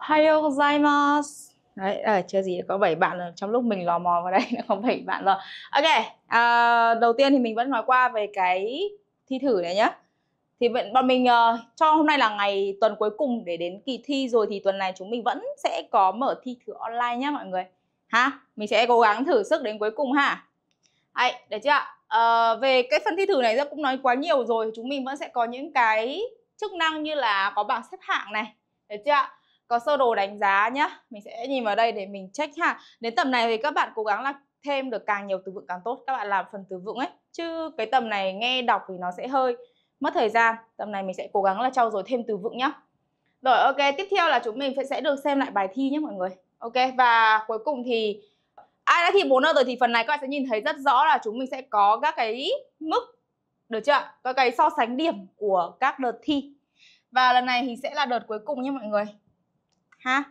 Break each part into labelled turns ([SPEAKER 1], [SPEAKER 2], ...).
[SPEAKER 1] Hayo gozaimasu. Đấy, à, chưa gì có 7 bạn rồi. Trong lúc mình lò mò vào đây đã có 7 bạn rồi. Ok, à, đầu tiên thì mình vẫn nói qua về cái thi thử này nhá. Thì vậy bọn mình uh, cho hôm nay là ngày tuần cuối cùng để đến kỳ thi rồi thì tuần này chúng mình vẫn sẽ có mở thi thử online nhá mọi người. Ha, mình sẽ cố gắng thử sức đến cuối cùng ha. Đấy, được chưa ạ? À, về cái phần thi thử này ra cũng nói quá nhiều rồi, chúng mình vẫn sẽ có những cái chức năng như là có bảng xếp hạng này, được chưa ạ? có sơ đồ đánh giá nhá mình sẽ nhìn vào đây để mình check ha đến tầm này thì các bạn cố gắng là thêm được càng nhiều từ vựng càng tốt các bạn làm phần từ vựng ấy chứ cái tầm này nghe đọc thì nó sẽ hơi mất thời gian tầm này mình sẽ cố gắng là trau dồi thêm từ vựng nhá rồi ok tiếp theo là chúng mình sẽ được xem lại bài thi nhé mọi người ok và cuối cùng thì ai đã thi 4 rồi thì phần này các bạn sẽ nhìn thấy rất rõ là chúng mình sẽ có các cái mức được chưa ạ cái so sánh điểm của các đợt thi và lần này thì sẽ là đợt cuối cùng nha mọi người ha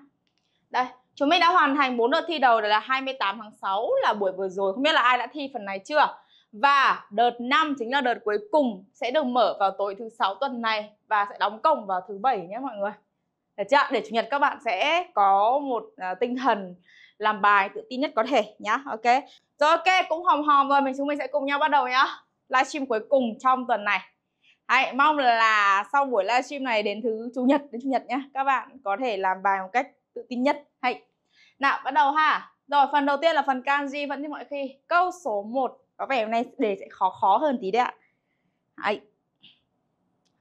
[SPEAKER 1] đây chúng mình đã hoàn thành 4 đợt thi đầu là 28 tháng 6 là buổi vừa rồi không biết là ai đã thi phần này chưa và đợt 5 chính là đợt cuối cùng sẽ được mở vào tối thứ sáu tuần này và sẽ đóng cổng vào thứ bảy nhé mọi người được chưa? Để chủ nhật các bạn sẽ có một uh, tinh thần làm bài tự tin nhất có thể nhá. Ok. Rồi ok, cũng hòm hòm rồi mình chúng mình sẽ cùng nhau bắt đầu nhá. Livestream cuối cùng trong tuần này. Hãy mong là sau buổi livestream này đến thứ chủ nhật đến chủ nhật nhé các bạn có thể làm bài một cách tự tin nhất. Hãy nào bắt đầu ha. Rồi phần đầu tiên là phần kanji vẫn như mọi khi. Câu số 1 có vẻ hôm nay để sẽ khó khó hơn tí đấy ạ. Hãy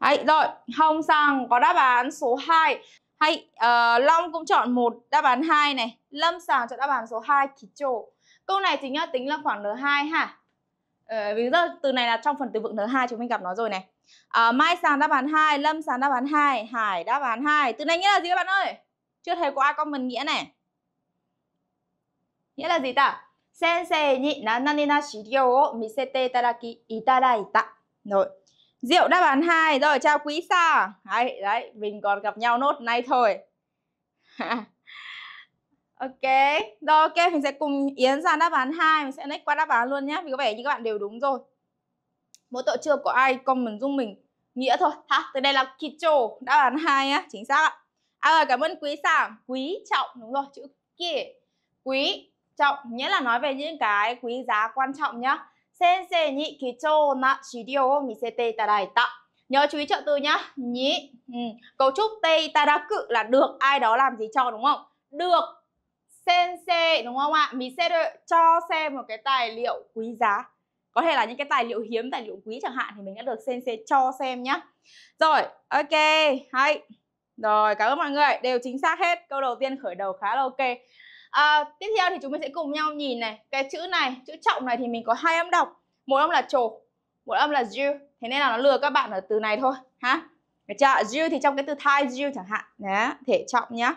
[SPEAKER 1] Hãy rồi, Hồng Sang có đáp án số 2. Hãy uh, Long cũng chọn một đáp án 2 này. Lâm Sàng chọn đáp án số 2 Kicho. Câu này chính là tính là khoảng N2 ha. Ờ, vì giờ từ này là trong phần từ vựng thứ hai chúng mình gặp nó rồi này. À, Mai sàn đáp án 2, Lâm sàn đáp án 2, Hải đáp án 2. Từ này nghĩa là gì các bạn ơi? Chưa thấy có ai comment nghĩa này. Nghĩa là gì ta? Sensei ni nanani na shiryo o misete itaraki itaraita. Rồi. rượu đáp án 2. Rồi chào quý sa. Đấy, đấy, mình còn gặp nhau nốt nay thôi. Ok, rồi ok mình sẽ cùng Yến ra đáp án 2 Mình sẽ next qua đáp án luôn nhé Vì có vẻ như các bạn đều đúng rồi Mỗi tội chưa có ai comment dung mình Nghĩa thôi, ha, từ đây là Kicho Đáp án 2 nhá, chính xác ạ À rồi, cảm ơn quý sảng, quý trọng Đúng rồi, chữ kia Quý trọng, nghĩa là nói về những cái quý giá quan trọng nhá Sen Sensei ni Kicho na shirio o misete itadaita Nhớ chú ý trợ từ nhá Nhĩ ừ. Cấu trúc tei tadaku là được ai đó làm gì cho đúng không? Được sensei đúng không ạ? Mình sẽ cho xem một cái tài liệu quý giá. Có thể là những cái tài liệu hiếm, tài liệu quý chẳng hạn thì mình đã được sensei cho xem nhá. Rồi, ok, hay. Rồi, cảm ơn mọi người, đều chính xác hết. Câu đầu tiên khởi đầu khá là ok. À, tiếp theo thì chúng mình sẽ cùng nhau nhìn này, cái chữ này, chữ trọng này thì mình có hai âm đọc. Một âm là trồ, một âm là dư. Thế nên là nó lừa các bạn ở từ này thôi, ha. Được chưa? Dư thì trong cái từ thai dư chẳng hạn, Đấy, thể trọng nhá.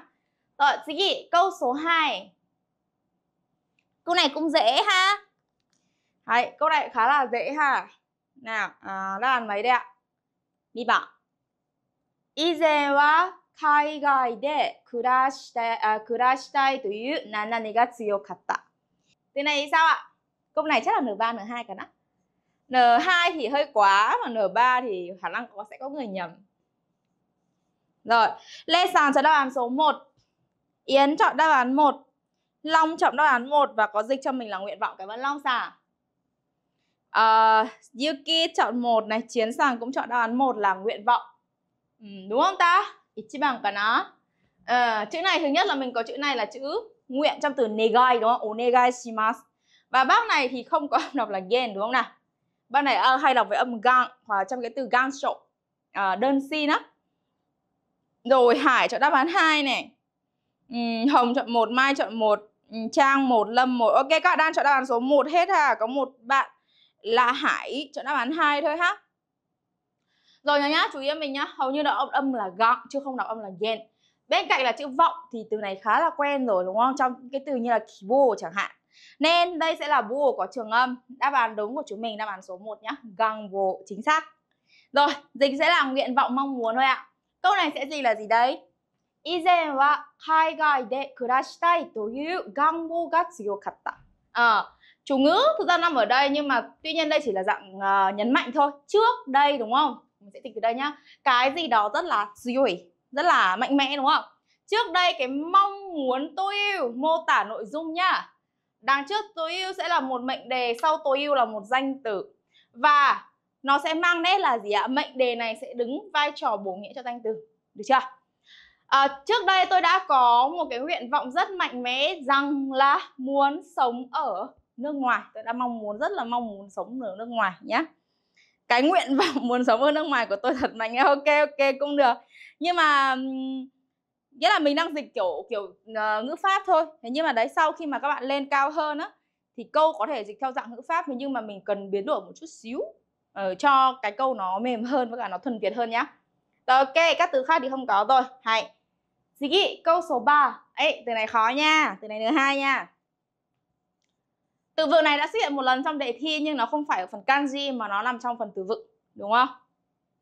[SPEAKER 1] Rồi, ờ, chị câu số 2 Câu này cũng dễ ha Đấy, câu này khá là dễ ha Nào, à, đáp án mấy đây ạ? 2 번以前は海外で暮らしたいあ暮らしたいという何々が強かった à, Từ này sao ạ? Câu này chắc là N3, N2 cả đó N2 thì hơi quá Mà N3 thì khả năng có sẽ có người nhầm Rồi, Lê Sàng cho đáp án số 1 Yến chọn đáp án 1 Long chọn đáp án 1 và có dịch cho mình là nguyện vọng cái vấn Long xả uh, ờ, Yuki chọn 1 này Chiến sàng cũng chọn đáp án 1 là nguyện vọng ừ, Đúng không ta? bằng cả nó ờ, Chữ này thứ nhất là mình có chữ này là chữ nguyện trong từ negai đúng không? Onegai shimasu Và bác này thì không có đọc là gen đúng không nào? Bác này uh, hay đọc với âm gang Hoặc trong cái từ gang trộn uh, Đơn xin á Rồi Hải chọn đáp án 2 này Ừ, Hồng chọn một Mai chọn một ừ, Trang một Lâm một Ok các bạn đang chọn đáp án số 1 hết ha Có một bạn là Hải chọn đáp án 2 thôi ha Rồi nhá nhá, chú ý mình nhá Hầu như đọc âm là gọng chứ không đọc âm là gen Bên cạnh là chữ vọng thì từ này khá là quen rồi đúng không? Trong cái từ như là kibo chẳng hạn Nên đây sẽ là buo có trường âm Đáp án đúng của chúng mình đáp án số 1 nhá Gangwo chính xác Rồi, dịch sẽ là nguyện vọng mong muốn thôi ạ Câu này sẽ gì là gì đấy? 以前は海外で暮らしたいという願望が強かった。À, chủ ngữ thực ra nằm ở đây nhưng mà tuy nhiên đây chỉ là dạng uh, nhấn mạnh thôi. Trước đây đúng không? Mình sẽ dịch từ đây nhá. Cái gì đó rất là duy, rất là mạnh mẽ đúng không? Trước đây cái mong muốn tôi yêu mô tả nội dung nhá. Đằng trước tôi yêu sẽ là một mệnh đề, sau tôi yêu là một danh từ. Và nó sẽ mang nét là gì ạ? Mệnh đề này sẽ đứng vai trò bổ nghĩa cho danh từ. Được chưa? À, trước đây tôi đã có một cái nguyện vọng rất mạnh mẽ rằng là muốn sống ở nước ngoài. Tôi đã mong muốn rất là mong muốn sống ở nước ngoài nhé. Cái nguyện vọng muốn sống ở nước ngoài của tôi thật mạnh. Ok ok cũng được. Nhưng mà nghĩa là mình đang dịch kiểu kiểu uh, ngữ pháp thôi. Thế nhưng mà đấy sau khi mà các bạn lên cao hơn á thì câu có thể dịch theo dạng ngữ pháp nhưng mà mình cần biến đổi một chút xíu uh, cho cái câu nó mềm hơn và cả nó thuần Việt hơn nhá. Rồi ok, các từ khác thì không có rồi. Hay. Gì câu số 3. Ấy, từ này khó nha, từ này thứ hai nha. Từ vựng này đã xuất hiện một lần trong đề thi nhưng nó không phải ở phần kanji mà nó nằm trong phần từ vựng, đúng không?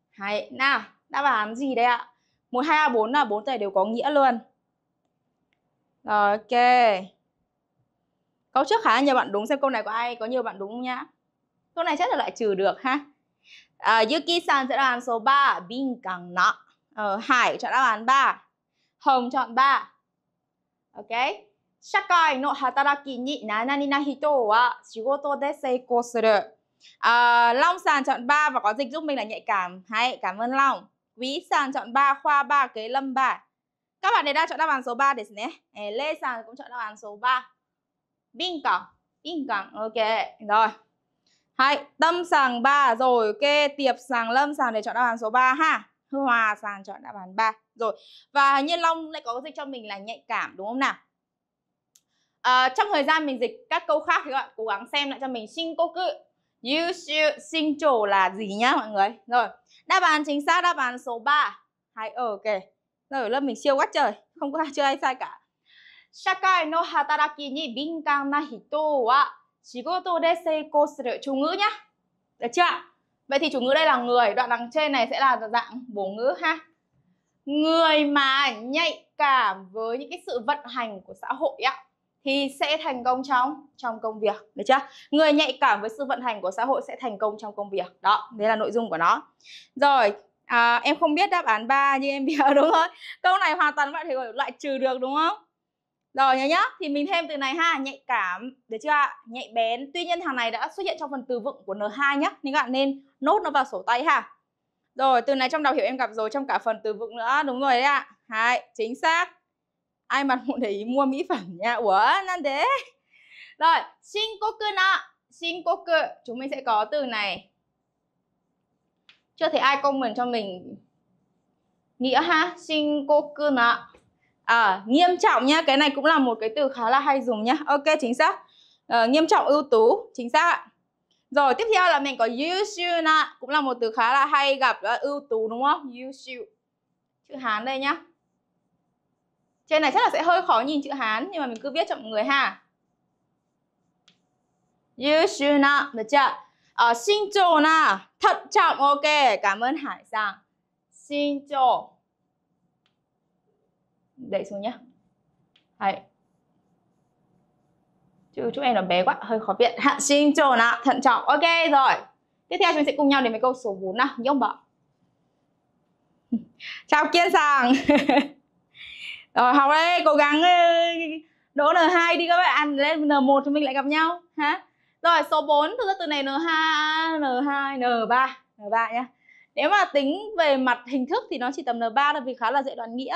[SPEAKER 1] Hay, nào, đáp án gì đây ạ? Mỗi 2 a 4 là bốn từ đều có nghĩa luôn. Rồi, ok. Câu trước khá là nhiều bạn đúng, xem câu này của ai có nhiều bạn đúng không nhá? Câu này chắc là lại trừ được ha. À, Yuki-san sẽ là án số 3, Bin Càng Nọ. Ờ, Hải chọn đáp án 3. Hồng chọn 3. Ok. 社会の働きに7人な人は仕事で成功する。À, Long sàn chọn 3 và có dịch giúp mình là nhạy cảm. Hay, cảm ơn Long. Quý sàn chọn 3, Khoa 3, Kế Lâm 3. Các bạn này đang chọn đáp án số 3 đấy nhé. Lê sàn cũng chọn đáp án số 3. Vinh cẳng. Vinh cẳng. Ok. Rồi. Hay, Tâm sàng 3 rồi. Ok, Tiệp sàng Lâm sàng để chọn đáp án số 3 ha. Hòa sàng chọn đáp án 3 rồi và nhiên long lại có dịch cho mình là nhạy cảm đúng không nào à, trong thời gian mình dịch các câu khác thì các bạn cố gắng xem lại cho mình sinh cô cự you should sinh trổ là gì nhá mọi người rồi đáp án chính xác đáp án số 3 hai ok rồi lớp mình siêu quá trời không có ai chưa ai sai cả shakai no hataraki ni binkan na hito wa shigoto de seiko suru chú ngữ nhá được chưa Vậy thì chủ ngữ đây là người, đoạn đằng trên này sẽ là dạng bổ ngữ ha người mà nhạy cảm với những cái sự vận hành của xã hội ạ thì sẽ thành công trong trong công việc được chưa người nhạy cảm với sự vận hành của xã hội sẽ thành công trong công việc đó đấy là nội dung của nó rồi à, em không biết đáp án 3 nhưng em hiểu đúng rồi câu này hoàn toàn bạn thể gọi loại trừ được đúng không rồi nhớ nhá thì mình thêm từ này ha nhạy cảm được chưa nhạy bén tuy nhiên thằng này đã xuất hiện trong phần từ vựng của n 2 nhá nên các bạn nên nốt nó vào sổ tay ha rồi, từ này trong đọc hiểu em gặp rồi trong cả phần từ vựng nữa. Đúng rồi đấy ạ. À. Hai, chính xác. Ai mặt mụn để ý mua mỹ phẩm nha. Ủa, nan thế. Rồi, xin cô xin cô Shinkoku. Chúng mình sẽ có từ này. Chưa thấy ai comment cho mình nghĩa ha. xin Shinkoku na. À, nghiêm trọng nhá. Cái này cũng là một cái từ khá là hay dùng nhá. Ok, chính xác. À, nghiêm trọng ưu tú. Chính xác ạ. Rồi tiếp theo là mình có ưu nè Cũng là một từ khá là hay gặp là ưu tú đúng không? Ưu Chữ Hán đây nhá Trên này chắc là sẽ hơi khó nhìn chữ Hán Nhưng mà mình cứ viết cho mọi người ha Ưu nè, được chưa? Ờ, xin chỗ nè Thận trọng, ok Cảm ơn Hải Giang Xin chỗ Đẩy xuống nhá Đấy chứ chúng em nó bé quá hơi khó viện hạn xin chỗ nào thận trọng ok rồi tiếp theo chúng sẽ cùng nhau đến với câu số 4 nào nhớ không chào kiên sàng rồi học đây cố gắng ờ, đỗ N2 đi các bạn lên N1 chúng mình lại gặp nhau hả rồi số 4 thực ra từ này N2 N2 N3 N3 nhá nếu mà tính về mặt hình thức thì nó chỉ tầm N3 là vì khá là dễ đoán nghĩa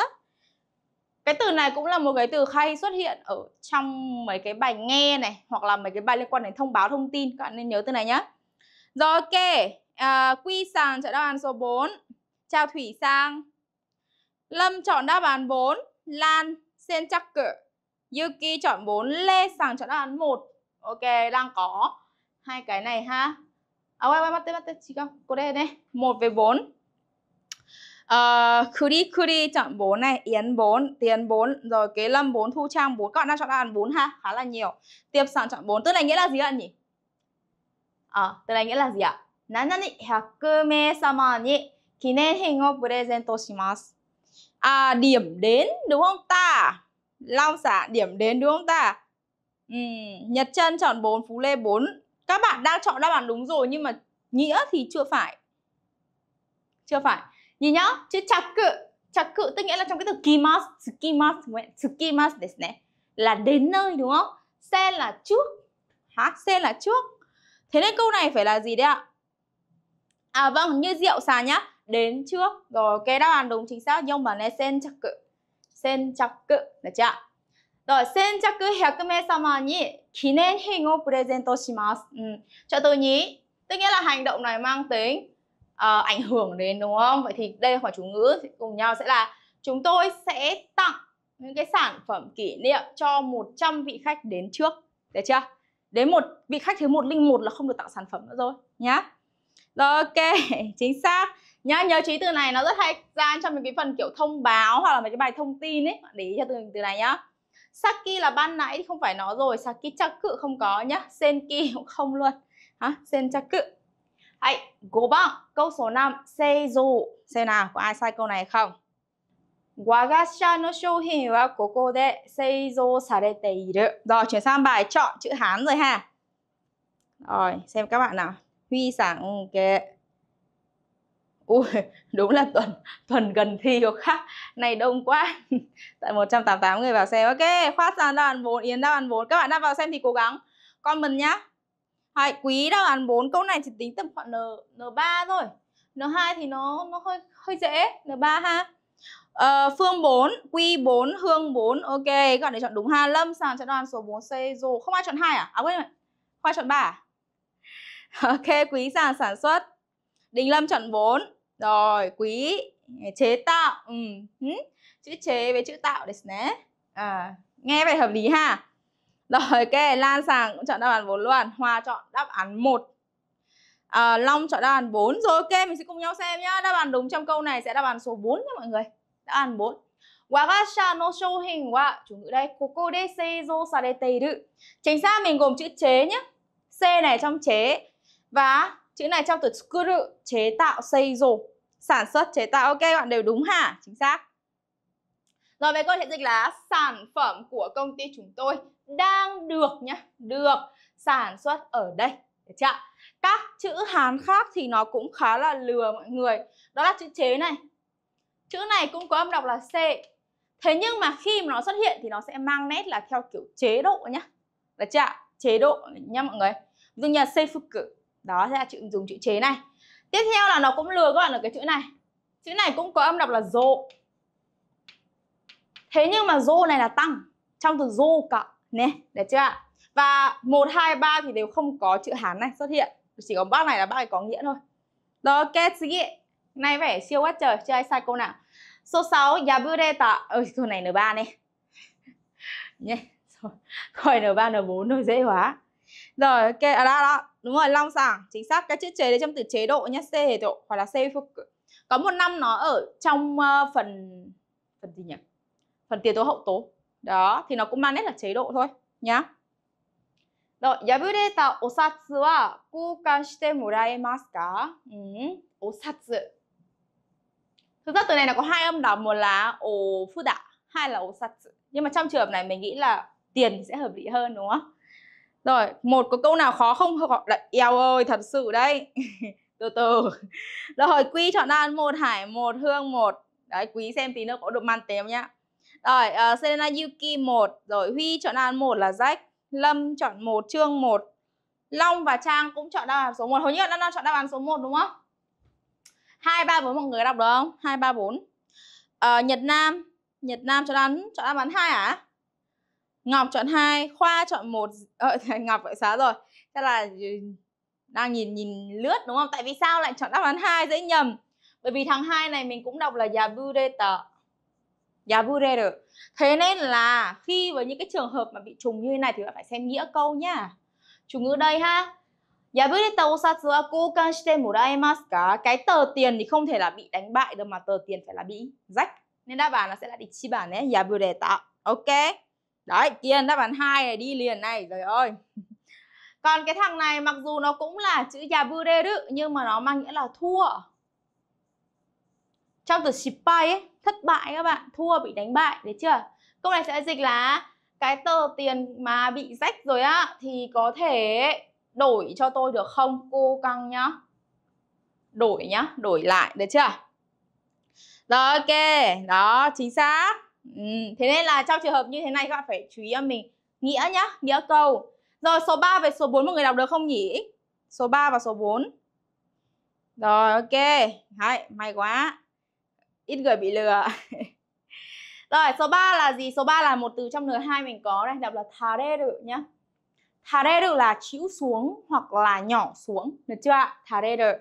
[SPEAKER 1] cái từ này cũng là một cái từ hay xuất hiện ở trong mấy cái bài nghe này hoặc là mấy cái bài liên quan đến thông báo thông tin các bạn nên nhớ từ này nhé rồi ok à, quy sàng chọn đáp án số 4 chào thủy sang lâm chọn đáp án 4 lan sen chắc cỡ yuki chọn 4 lê sàng chọn đáp án 1 ok đang có hai cái này ha à quay quay bắt tay bắt tay chị không cô đây này một về bốn Kuri ờ, Kuri chọn 4 này Yến 4, Tiến 4 Rồi Kế Lâm 4, Thu Trang 4 Các bạn đang chọn đáp án 4 ha, khá là nhiều Tiếp sản chọn 4, tức là nghĩa là gì ạ nhỉ? À, tức là nghĩa là gì ạ? Nanani 100名様に記念品をプレゼントします À, điểm đến đúng không ta? Long xả điểm đến đúng không ta? Ừ, Nhật chân chọn 4, Phú Lê 4 Các bạn đang chọn đáp án đúng rồi nhưng mà nghĩa thì chưa phải Chưa phải nhìn nhá chữ chakku cự tức nghĩa là trong cái từ kimas tsukimas tsukimas đấy là đến nơi đúng không xe là trước há xe là trước thế nên câu này phải là gì đấy ạ à vâng như rượu xà nhá đến trước rồi cái đáp án đúng chính xác nhưng mà này sen cự sen cự được chưa rồi sen chakku 100名様に記念品をプレゼントします ừ. cho tôi nhí tức nghĩa là hành động này mang tính uh, ảnh hưởng đến đúng không vậy thì đây là khoảng chú ngữ cùng nhau sẽ là chúng tôi sẽ tặng những cái sản phẩm kỷ niệm cho 100 vị khách đến trước được chưa đến một vị khách thứ 101 là không được tặng sản phẩm nữa rồi nhá rồi ok chính xác nhá nhớ trí từ này nó rất hay ra trong những cái phần kiểu thông báo hoặc là mấy cái bài thông tin ấy để ý cho từ từ này nhá Saki là ban nãy không phải nó rồi Saki chắc cự không có nhá Senki cũng không luôn hả Sen chắc cự Hãy 5 bạn, câu số 5, xây dù. Xem nào, có ai sai câu này không? 我が社の商品はここで製造されている. Rồi, chuyển sang bài chọn chữ Hán rồi ha. Rồi, xem các bạn nào. Huy sáng kệ. Ui, đúng là tuần tuần gần thi có khác. Này đông quá. Tại 188 người vào xem. Ok, khoát ra đáp án 4, Yến đáp 4. Các bạn nào vào xem thì cố gắng. Con mình nhá. Hai, quý đang án 4 câu này thì tính tầm khoảng N, N3 thôi N2 thì nó nó hơi hơi dễ N3 ha à, Phương 4, Quy 4, Hương 4 Ok, các bạn để chọn đúng ha Lâm sàn chọn đoàn số 4C dù Không ai chọn 2 à? À quên rồi, không ai chọn 3 à? Ok, quý sàn sản xuất Đình Lâm chọn 4 Rồi, quý chế tạo ừ. Chữ chế với chữ tạo đấy nhé à, Nghe vậy hợp lý ha rồi ok, Lan Sàng cũng chọn đáp án 4 luôn Hoa chọn đáp án 1 à, Long chọn đáp án 4 Rồi ok, mình sẽ cùng nhau xem nhá Đáp án đúng trong câu này sẽ đáp án số 4 nha mọi người Đáp án 4 Wagasha no shouhin wa Chủ ngữ đây Koko de seizo sarete Chính xác mình gồm chữ chế nhá, C này trong chế Và chữ này trong từ tsukuru Chế tạo seizo Sản xuất chế tạo Ok, bạn đều đúng hả? Chính xác rồi về câu hiện dịch là sản phẩm của công ty chúng tôi đang được nhá, được sản xuất ở đây, được chưa? Các chữ Hán khác thì nó cũng khá là lừa mọi người. Đó là chữ chế này. Chữ này cũng có âm đọc là C. Thế nhưng mà khi mà nó xuất hiện thì nó sẽ mang nét là theo kiểu chế độ nhá. Được chưa? Chế độ nhá mọi người. Ví dụ như là cử Đó sẽ là chữ dùng chữ chế này. Tiếp theo là nó cũng lừa các bạn ở cái chữ này. Chữ này cũng có âm đọc là dô. Thế nhưng mà dô này là tăng. Trong từ dô cả nè đẹp chưa và một hai ba thì đều không có chữ hán này xuất hiện chỉ có bác này là bác ấy có nghĩa thôi đó kết sĩ này vẻ siêu quá trời chưa ai sai câu nào số 6 yabudeta ơi câu này n ba nè nhé khỏi n ba n 4 thôi dễ quá rồi ok à, đó, đó đúng rồi long sàng chính xác cái chữ chế đấy trong từ chế độ nhé c độ hoặc là c phục có một năm nó ở trong uh, phần phần gì nhỉ phần tiền tố hậu tố đó, thì nó cũng mang nét là chế độ thôi nhá. Rồi, yabureta osatsu wa koukan shite moraemasu ka? Ừ, osatsu. Thực ra từ này nó có hai âm đọc, một là o fuda, hai là osatsu. Nhưng mà trong trường hợp này mình nghĩ là tiền sẽ hợp lý hơn đúng không? Rồi, một có câu nào khó không? Đấy, eo ơi, thật sự đấy. từ từ. Rồi, quý chọn an một hải, một hương, một. Đấy, quý xem tí nữa có được man tém nhá. Rồi, uh, ờ, Selena Yuki 1, rồi Huy chọn đáp án 1 là Jack, Lâm chọn 1, Trương 1. Long và Trang cũng chọn đáp án số 1. Hầu như là đang chọn đáp án số 1 đúng không? 2 3 4 mọi người đọc được không? 2 3 4. Ờ, Nhật Nam, Nhật Nam chọn đáp án chọn đáp án 2 à? Ngọc chọn 2, Khoa chọn 1. Ờ Ngọc vậy xá rồi. Chắc là ừ, đang nhìn nhìn lướt đúng không? Tại vì sao lại chọn đáp án 2 dễ nhầm? Bởi vì thằng 2 này mình cũng đọc là Yabu Data Yabureru. Dạ, thế nên là khi với những cái trường hợp mà bị trùng như thế này thì bạn phải xem nghĩa câu nhá. Chủ ngữ đây ha. Yabureta dạ, osatsu wa koukan shite moraimasu ka? Cái tờ tiền thì không thể là bị đánh bại được mà tờ tiền phải là bị rách. Nên đáp án là sẽ là ichiban đấy, yabureta. Ok. Đấy, tiền đáp án hai này đi liền này, rồi ơi. Còn cái thằng này mặc dù nó cũng là chữ yabureru dạ, nhưng mà nó mang nghĩa là thua trong từ sipai ấy, thất bại các bạn, thua bị đánh bại, đấy chưa? Câu này sẽ dịch là cái tờ tiền mà bị rách rồi á thì có thể đổi cho tôi được không cô căng nhá. Đổi nhá, đổi lại, được chưa? Rồi ok, đó chính xác. Ừ, thế nên là trong trường hợp như thế này các bạn phải chú ý cho mình nghĩa nhá, nghĩa câu. Rồi số 3 về số 4 mọi người đọc được không nhỉ? Số 3 và số 4. Rồi ok. hay may quá ít người bị lừa rồi số 3 là gì số 3 là một từ trong n hai mình có này đọc là thà đê được nhá thà đê được là chịu xuống hoặc là nhỏ xuống được chưa ạ thà đê được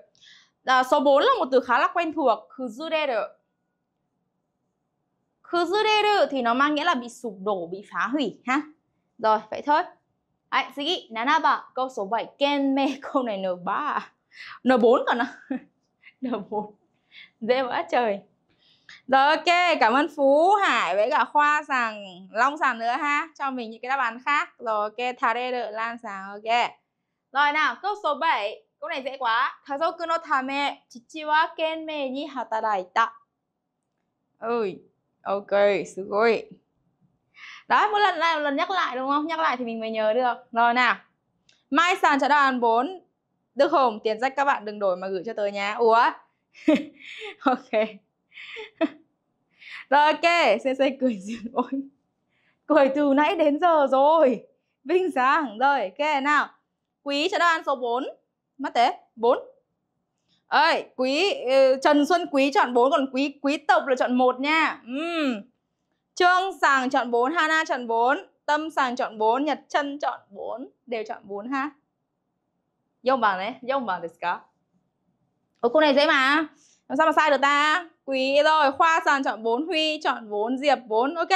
[SPEAKER 1] à, ờ, số 4 là một từ khá là quen thuộc khứ dư đê được khứ dư đê được thì nó mang nghĩa là bị sụp đổ bị phá hủy ha rồi vậy thôi Đấy, gì nana bà câu số 7 ken me câu này n 3 n 4 còn nó n 4 dễ quá trời rồi ok, cảm ơn Phú, Hải với cả Khoa rằng Long sàng nữa ha Cho mình những cái đáp án khác Rồi ok, thà đê đợi Lan sàng ok Rồi nào, câu số 7 Câu này dễ quá Kazoku no tame, chichi wa kenmei ni hataraita Ôi, ừ, ok, sugoi Đó, một lần này một lần nhắc lại đúng không? Nhắc lại thì mình mới nhớ được Rồi nào Mai sàn trả đoàn án 4 Đức Hồng, tiền sách các bạn đừng đổi mà gửi cho tớ nhé Ủa Ok rồi ok xe cười gì ôi cười từ nãy đến giờ rồi vinh sáng rồi ok nào quý cho đáp án số 4 mắt tế 4 ơi quý ừ, trần xuân quý chọn 4 còn quý quý tộc là chọn một nha uhm. trương sàng chọn 4 hana chọn 4 tâm sàng chọn 4 nhật chân chọn 4 đều chọn 4 ha dông dông đấy đấy cả 4 này dễ mà làm sao mà sai được ta? Quý rồi, Khoa sàn chọn 4, Huy chọn 4, Diệp 4. Ok.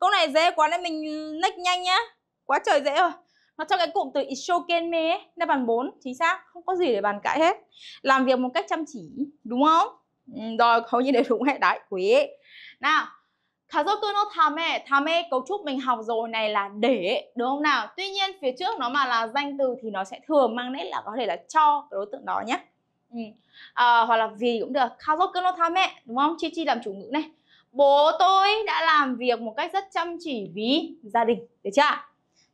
[SPEAKER 1] Câu này dễ quá nên mình nick nhanh nhá. Quá trời dễ rồi. Nó cho cái cụm từ ishokenme ấy, là bàn 4, chính xác, không có gì để bàn cãi hết. Làm việc một cách chăm chỉ, đúng không? Ừ, rồi, hầu như đều đúng hết đấy, quý. Nào, Kazoku no tame, tame cấu trúc mình học rồi này là để, đúng không nào? Tuy nhiên phía trước nó mà là danh từ thì nó sẽ thường mang nét là có thể là cho đối tượng đó nhé à, hoặc là gì cũng được cứ 가족 끊어탐에 đúng không chi chi làm chủ ngữ này bố tôi đã làm việc một cách rất chăm chỉ vì gia đình được chưa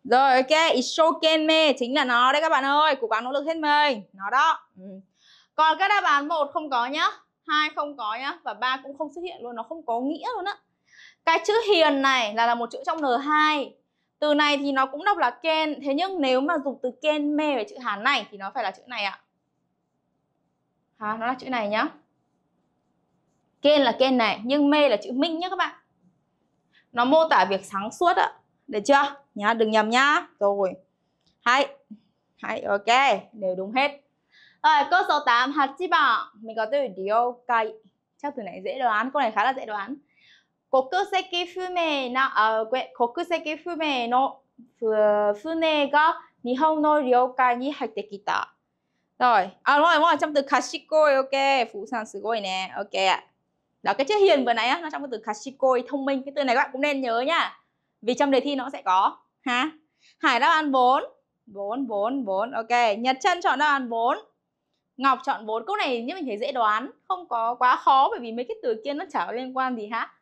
[SPEAKER 1] rồi ok me chính là nó đấy các bạn ơi cố gắng nỗ lực hết mình nó đó ừ. còn các đáp án một không có nhá hai không có nhá và ba cũng không xuất hiện luôn nó không có nghĩa luôn á cái chữ hiền này là là một chữ trong n2 từ này thì nó cũng đọc là ken thế nhưng nếu mà dùng từ ken me về chữ hán này thì nó phải là chữ này ạ à đó, nó là chữ này nhá ken là ken này nhưng mê là chữ minh nhá các bạn nó mô tả việc sáng suốt ạ được chưa nhá đừng nhầm nhá rồi hay hay ok đều đúng hết rồi câu số 8 hạt chi bảo mình có từ điều cay chắc từ này dễ đoán câu này khá là dễ đoán 国籍不明なあごめん国籍不明の船が日本の領海に入ってきた rồi à đúng rồi đúng rồi trong từ kashikoi ok phú sang gọi nè ok ạ đó cái chữ hiền vừa nãy á, nó trong cái từ kashikoi thông minh cái từ này các bạn cũng nên nhớ nhá vì trong đề thi nó sẽ có ha hải đáp án bốn, bốn bốn bốn, ok nhật chân chọn đáp án 4 Ngọc chọn bốn, câu này như mình thấy dễ đoán Không có quá khó bởi vì mấy cái từ kia nó chả liên quan gì hả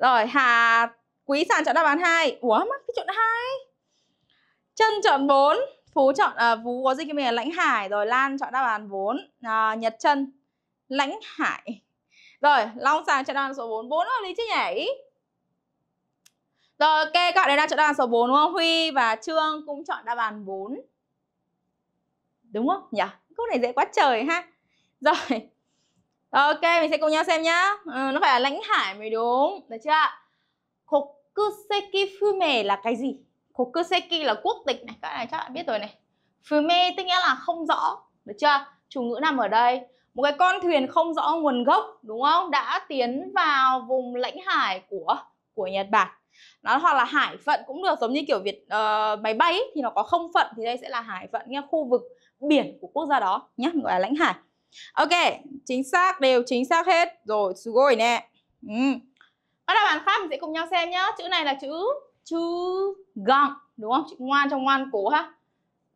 [SPEAKER 1] Rồi Hà Quý Sàn chọn đáp án 2 Ủa mắc cái chọn hai, Chân chọn bốn Phú chọn à, Phú có gì mình là Lãnh Hải rồi Lan chọn đáp án 4 à, Nhật Trân Lãnh Hải rồi Long Sàng chọn đáp án số 4 4 hợp lý chứ nhỉ rồi ok các bạn đấy đang chọn đáp án số 4 đúng không Huy và Trương cũng chọn đáp án 4 đúng không nhỉ câu này dễ quá trời ha rồi ok mình sẽ cùng nhau xem nhá ừ, nó phải là Lãnh Hải mới đúng được chưa ạ là cái gì Kokuseki là quốc tịch này, các này chắc đã biết rồi này. Fume tức nghĩa là không rõ, được chưa? Chủ ngữ nằm ở đây. Một cái con thuyền không rõ nguồn gốc, đúng không? Đã tiến vào vùng lãnh hải của của Nhật Bản. Nó hoặc là hải phận cũng được, giống như kiểu Việt uh, máy bay ấy, thì nó có không phận thì đây sẽ là hải phận nghe khu vực biển của quốc gia đó nhé, gọi là lãnh hải. Ok, chính xác đều chính xác hết. Rồi, sugoi nè. Ừ. Các đáp án khác mình sẽ cùng nhau xem nhá. Chữ này là chữ chữ gọn đúng không chị ngoan trong ngoan cố ha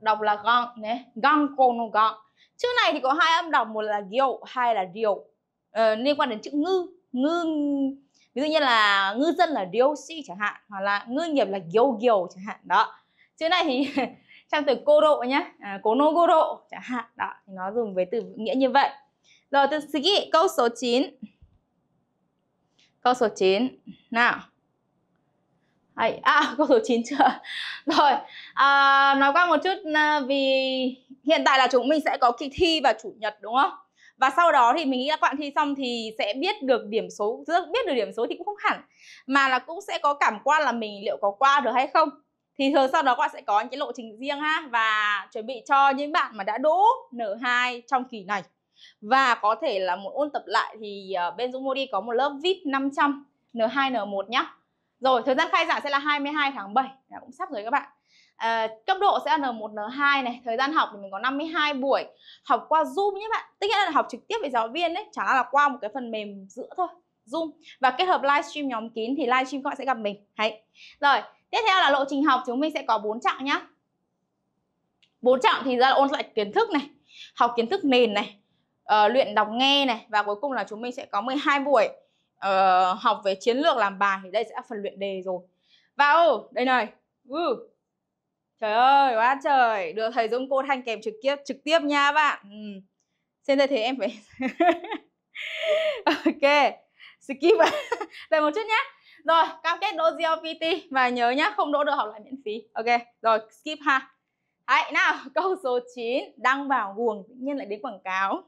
[SPEAKER 1] đọc là gọn nè gọn cô nó gọn chữ này thì có hai âm đọc một là điệu hai là điều. ờ, liên quan đến chữ ngư ngư ví dụ như là ngư dân là điều si chẳng hạn hoặc là ngư nghiệp là giấu giàu chẳng hạn đó chữ này thì trong từ cô độ nhá à, cố nô cô độ chẳng hạn đó thì nó dùng với từ nghĩa như vậy rồi từ sugi câu số 9 câu số 9 nào Đấy, à câu số 9 chưa rồi à, nói qua một chút à, vì hiện tại là chúng mình sẽ có kỳ thi vào chủ nhật đúng không và sau đó thì mình nghĩ là các bạn thi xong thì sẽ biết được điểm số biết được điểm số thì cũng không hẳn mà là cũng sẽ có cảm quan là mình liệu có qua được hay không thì thường sau đó các bạn sẽ có những cái lộ trình riêng ha và chuẩn bị cho những bạn mà đã đỗ N2 trong kỳ này và có thể là một ôn tập lại thì à, bên Dũng Modi có một lớp VIP 500 N2 N1 nhá rồi, thời gian khai giảng sẽ là 22 tháng 7, là cũng sắp rồi các bạn. À, cấp độ sẽ là N1, N2 này, thời gian học thì mình có 52 buổi, học qua Zoom nhé bạn. Tức là học trực tiếp với giáo viên đấy, chả là qua một cái phần mềm giữa thôi, Zoom. Và kết hợp livestream nhóm kín thì livestream các bạn sẽ gặp mình. Đấy. Rồi, tiếp theo là lộ trình học chúng mình sẽ có 4 trạng nhá. 4 trạng thì ra là ôn lại kiến thức này, học kiến thức nền này, uh, luyện đọc nghe này và cuối cùng là chúng mình sẽ có 12 buổi uh, học về chiến lược làm bài thì đây sẽ là phần luyện đề rồi vào đây này ừ. trời ơi quá trời được thầy dũng cô thanh kèm trực tiếp trực tiếp nha bạn ừ. đây thầy thế em phải ok skip đây một chút nhé rồi cam kết đỗ GPT và nhớ nhá không đỗ được học lại miễn phí ok rồi skip ha Hãy nào câu số 9 đăng vào guồng tự nhiên lại đến quảng cáo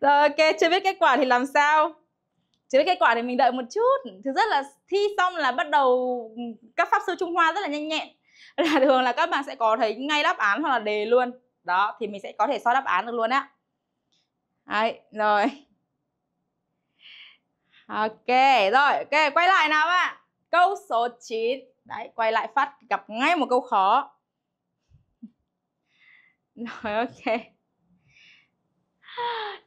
[SPEAKER 1] rồi ok, chưa biết kết quả thì làm sao? Chưa biết kết quả thì mình đợi một chút. Thứ rất là thi xong là bắt đầu các pháp sư Trung Hoa rất là nhanh nhẹn. Là thường là các bạn sẽ có thấy ngay đáp án hoặc là đề luôn. Đó, thì mình sẽ có thể so đáp án được luôn á. Đấy, rồi. Ok, rồi, ok, quay lại nào bạn. Câu số 9. Đấy, quay lại phát gặp ngay một câu khó. Rồi ok.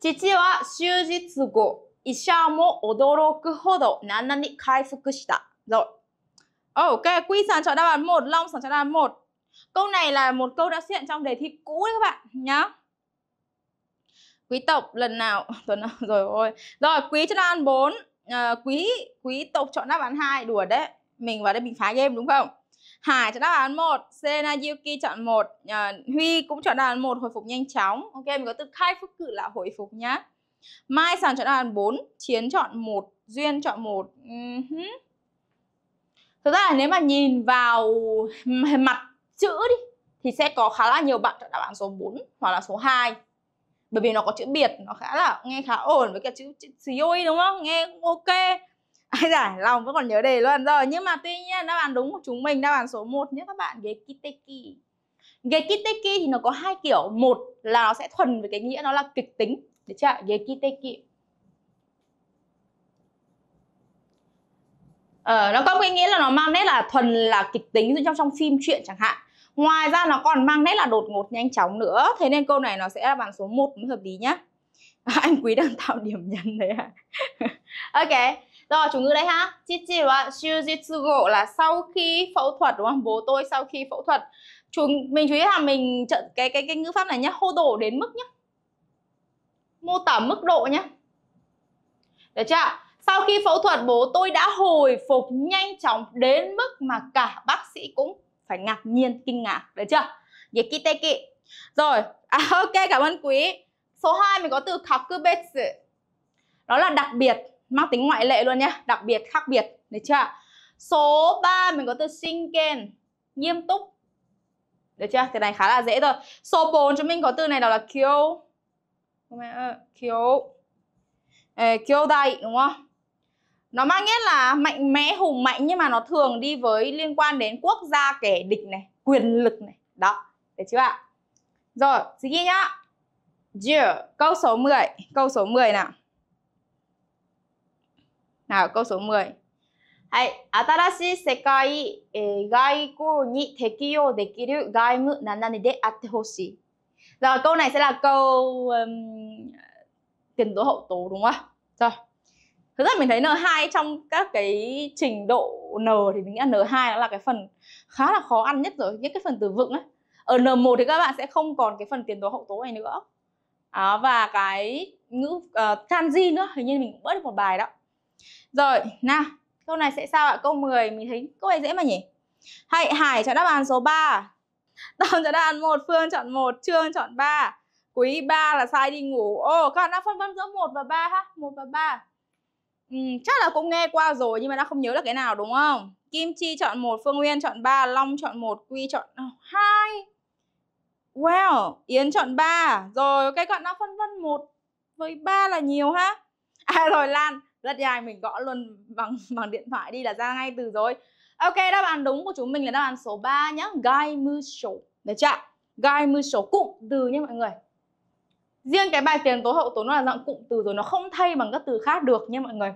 [SPEAKER 1] 父は終日後、医者も驚くほど7に回復した。Rồi. Ok, quy sản chọn đáp án 1, Long sản chọn đáp án 1. Câu này là một câu đã xuất hiện trong đề thi cũ đấy các bạn nhá. Quý tộc lần nào tuần nào rồi ôi. Rồi, quý chọn đáp án 4. À, quý quý tộc chọn đáp án 2 đùa đấy. Mình vào đây mình phá game đúng không? Hải chọn đáp án 1, Sena Yuki chọn 1, ờ, Huy cũng chọn đáp án 1 hồi phục nhanh chóng. Ok, mình có từ khai phức cự là hồi phục nhá. Mai Sàn chọn đáp án 4, Chiến chọn 1, Duyên chọn 1. Thực ra là nếu mà nhìn vào mặt chữ đi thì sẽ có khá là nhiều bạn chọn đáp án số 4 hoặc là số 2 bởi vì nó có chữ biệt nó khá là nghe khá ổn với cái chữ, chữ COE đúng không nghe cũng ok ai giải lòng vẫn còn nhớ đề luôn rồi nhưng mà tuy nhiên đáp án đúng của chúng mình đáp án số 1 nhé các bạn ghế ghế gekiteki thì nó có hai kiểu một là nó sẽ thuần với cái nghĩa nó là kịch tính được chưa gekiteki ờ, nó có cái nghĩa là nó mang nét là thuần là kịch tính trong trong phim truyện chẳng hạn ngoài ra nó còn mang nét là đột ngột nhanh chóng nữa thế nên câu này nó sẽ là bản số 1 mới hợp lý nhá anh quý đang tạo điểm nhấn đấy à ok rồi chủ ngữ đây ha. Chichiwa shujitsugo là sau khi phẫu thuật đúng không? Bố tôi sau khi phẫu thuật. Chúng mình chú ý là mình trận cái cái cái ngữ pháp này nhá, hô đổ đến mức nhá. Mô tả mức độ nhá. Được chưa? Sau khi phẫu thuật bố tôi đã hồi phục nhanh chóng đến mức mà cả bác sĩ cũng phải ngạc nhiên kinh ngạc, được chưa? Yekiteki. Rồi, à, ok cảm ơn quý. Số 2 mình có từ kakubetsu. Đó là đặc biệt mang tính ngoại lệ luôn nhá đặc biệt khác biệt được chưa số 3 mình có từ sinken nghiêm túc được chưa từ này khá là dễ rồi số 4 chúng mình có từ này đó là kyo kyo kyo đại đúng không nó mang nghĩa là mạnh mẽ hùng mạnh nhưng mà nó thường đi với liên quan đến quốc gia kẻ địch này quyền lực này đó được chưa ạ rồi xin nhá câu số 10 câu số 10 nào nào câu số 10 rồi câu này sẽ là câu um, tiền tố hậu tố đúng không ạ? Rồi. Thực ra mình thấy N2 trong các cái trình độ N thì mình nghĩ là N2 là cái phần khá là khó ăn nhất rồi, những cái phần từ vựng ấy. Ở N1 thì các bạn sẽ không còn cái phần tiền tố hậu tố này nữa. À, và cái ngữ uh, kanji nữa, hình như mình cũng bớt được một bài đó. Rồi, nào, câu này sẽ sao ạ? Câu 10 mình thấy câu này dễ mà nhỉ? Hãy Hải chọn đáp án số 3. Tâm chọn đáp án 1, Phương chọn 1, Trương chọn 3. Quý 3 là sai đi ngủ. Ồ, các bạn đã phân vân giữa 1 và 3 ha, 1 và 3. Ừ, chắc là cũng nghe qua rồi nhưng mà đã không nhớ được cái nào đúng không? Kim Chi chọn 1, Phương Nguyên chọn 3, Long chọn 1, Quy chọn 2. À, wow, Yến chọn 3. Rồi, cái các bạn đã phân vân 1 với 3 là nhiều ha. À rồi Lan, rất dài mình gõ luôn bằng bằng điện thoại đi là ra ngay từ rồi ok đáp án đúng của chúng mình là đáp án số 3 nhá gai mư sổ được chưa gai mư sổ cụm từ nhé mọi người riêng cái bài tiền tố hậu tố nó là dạng cụm từ rồi nó không thay bằng các từ khác được nhé mọi người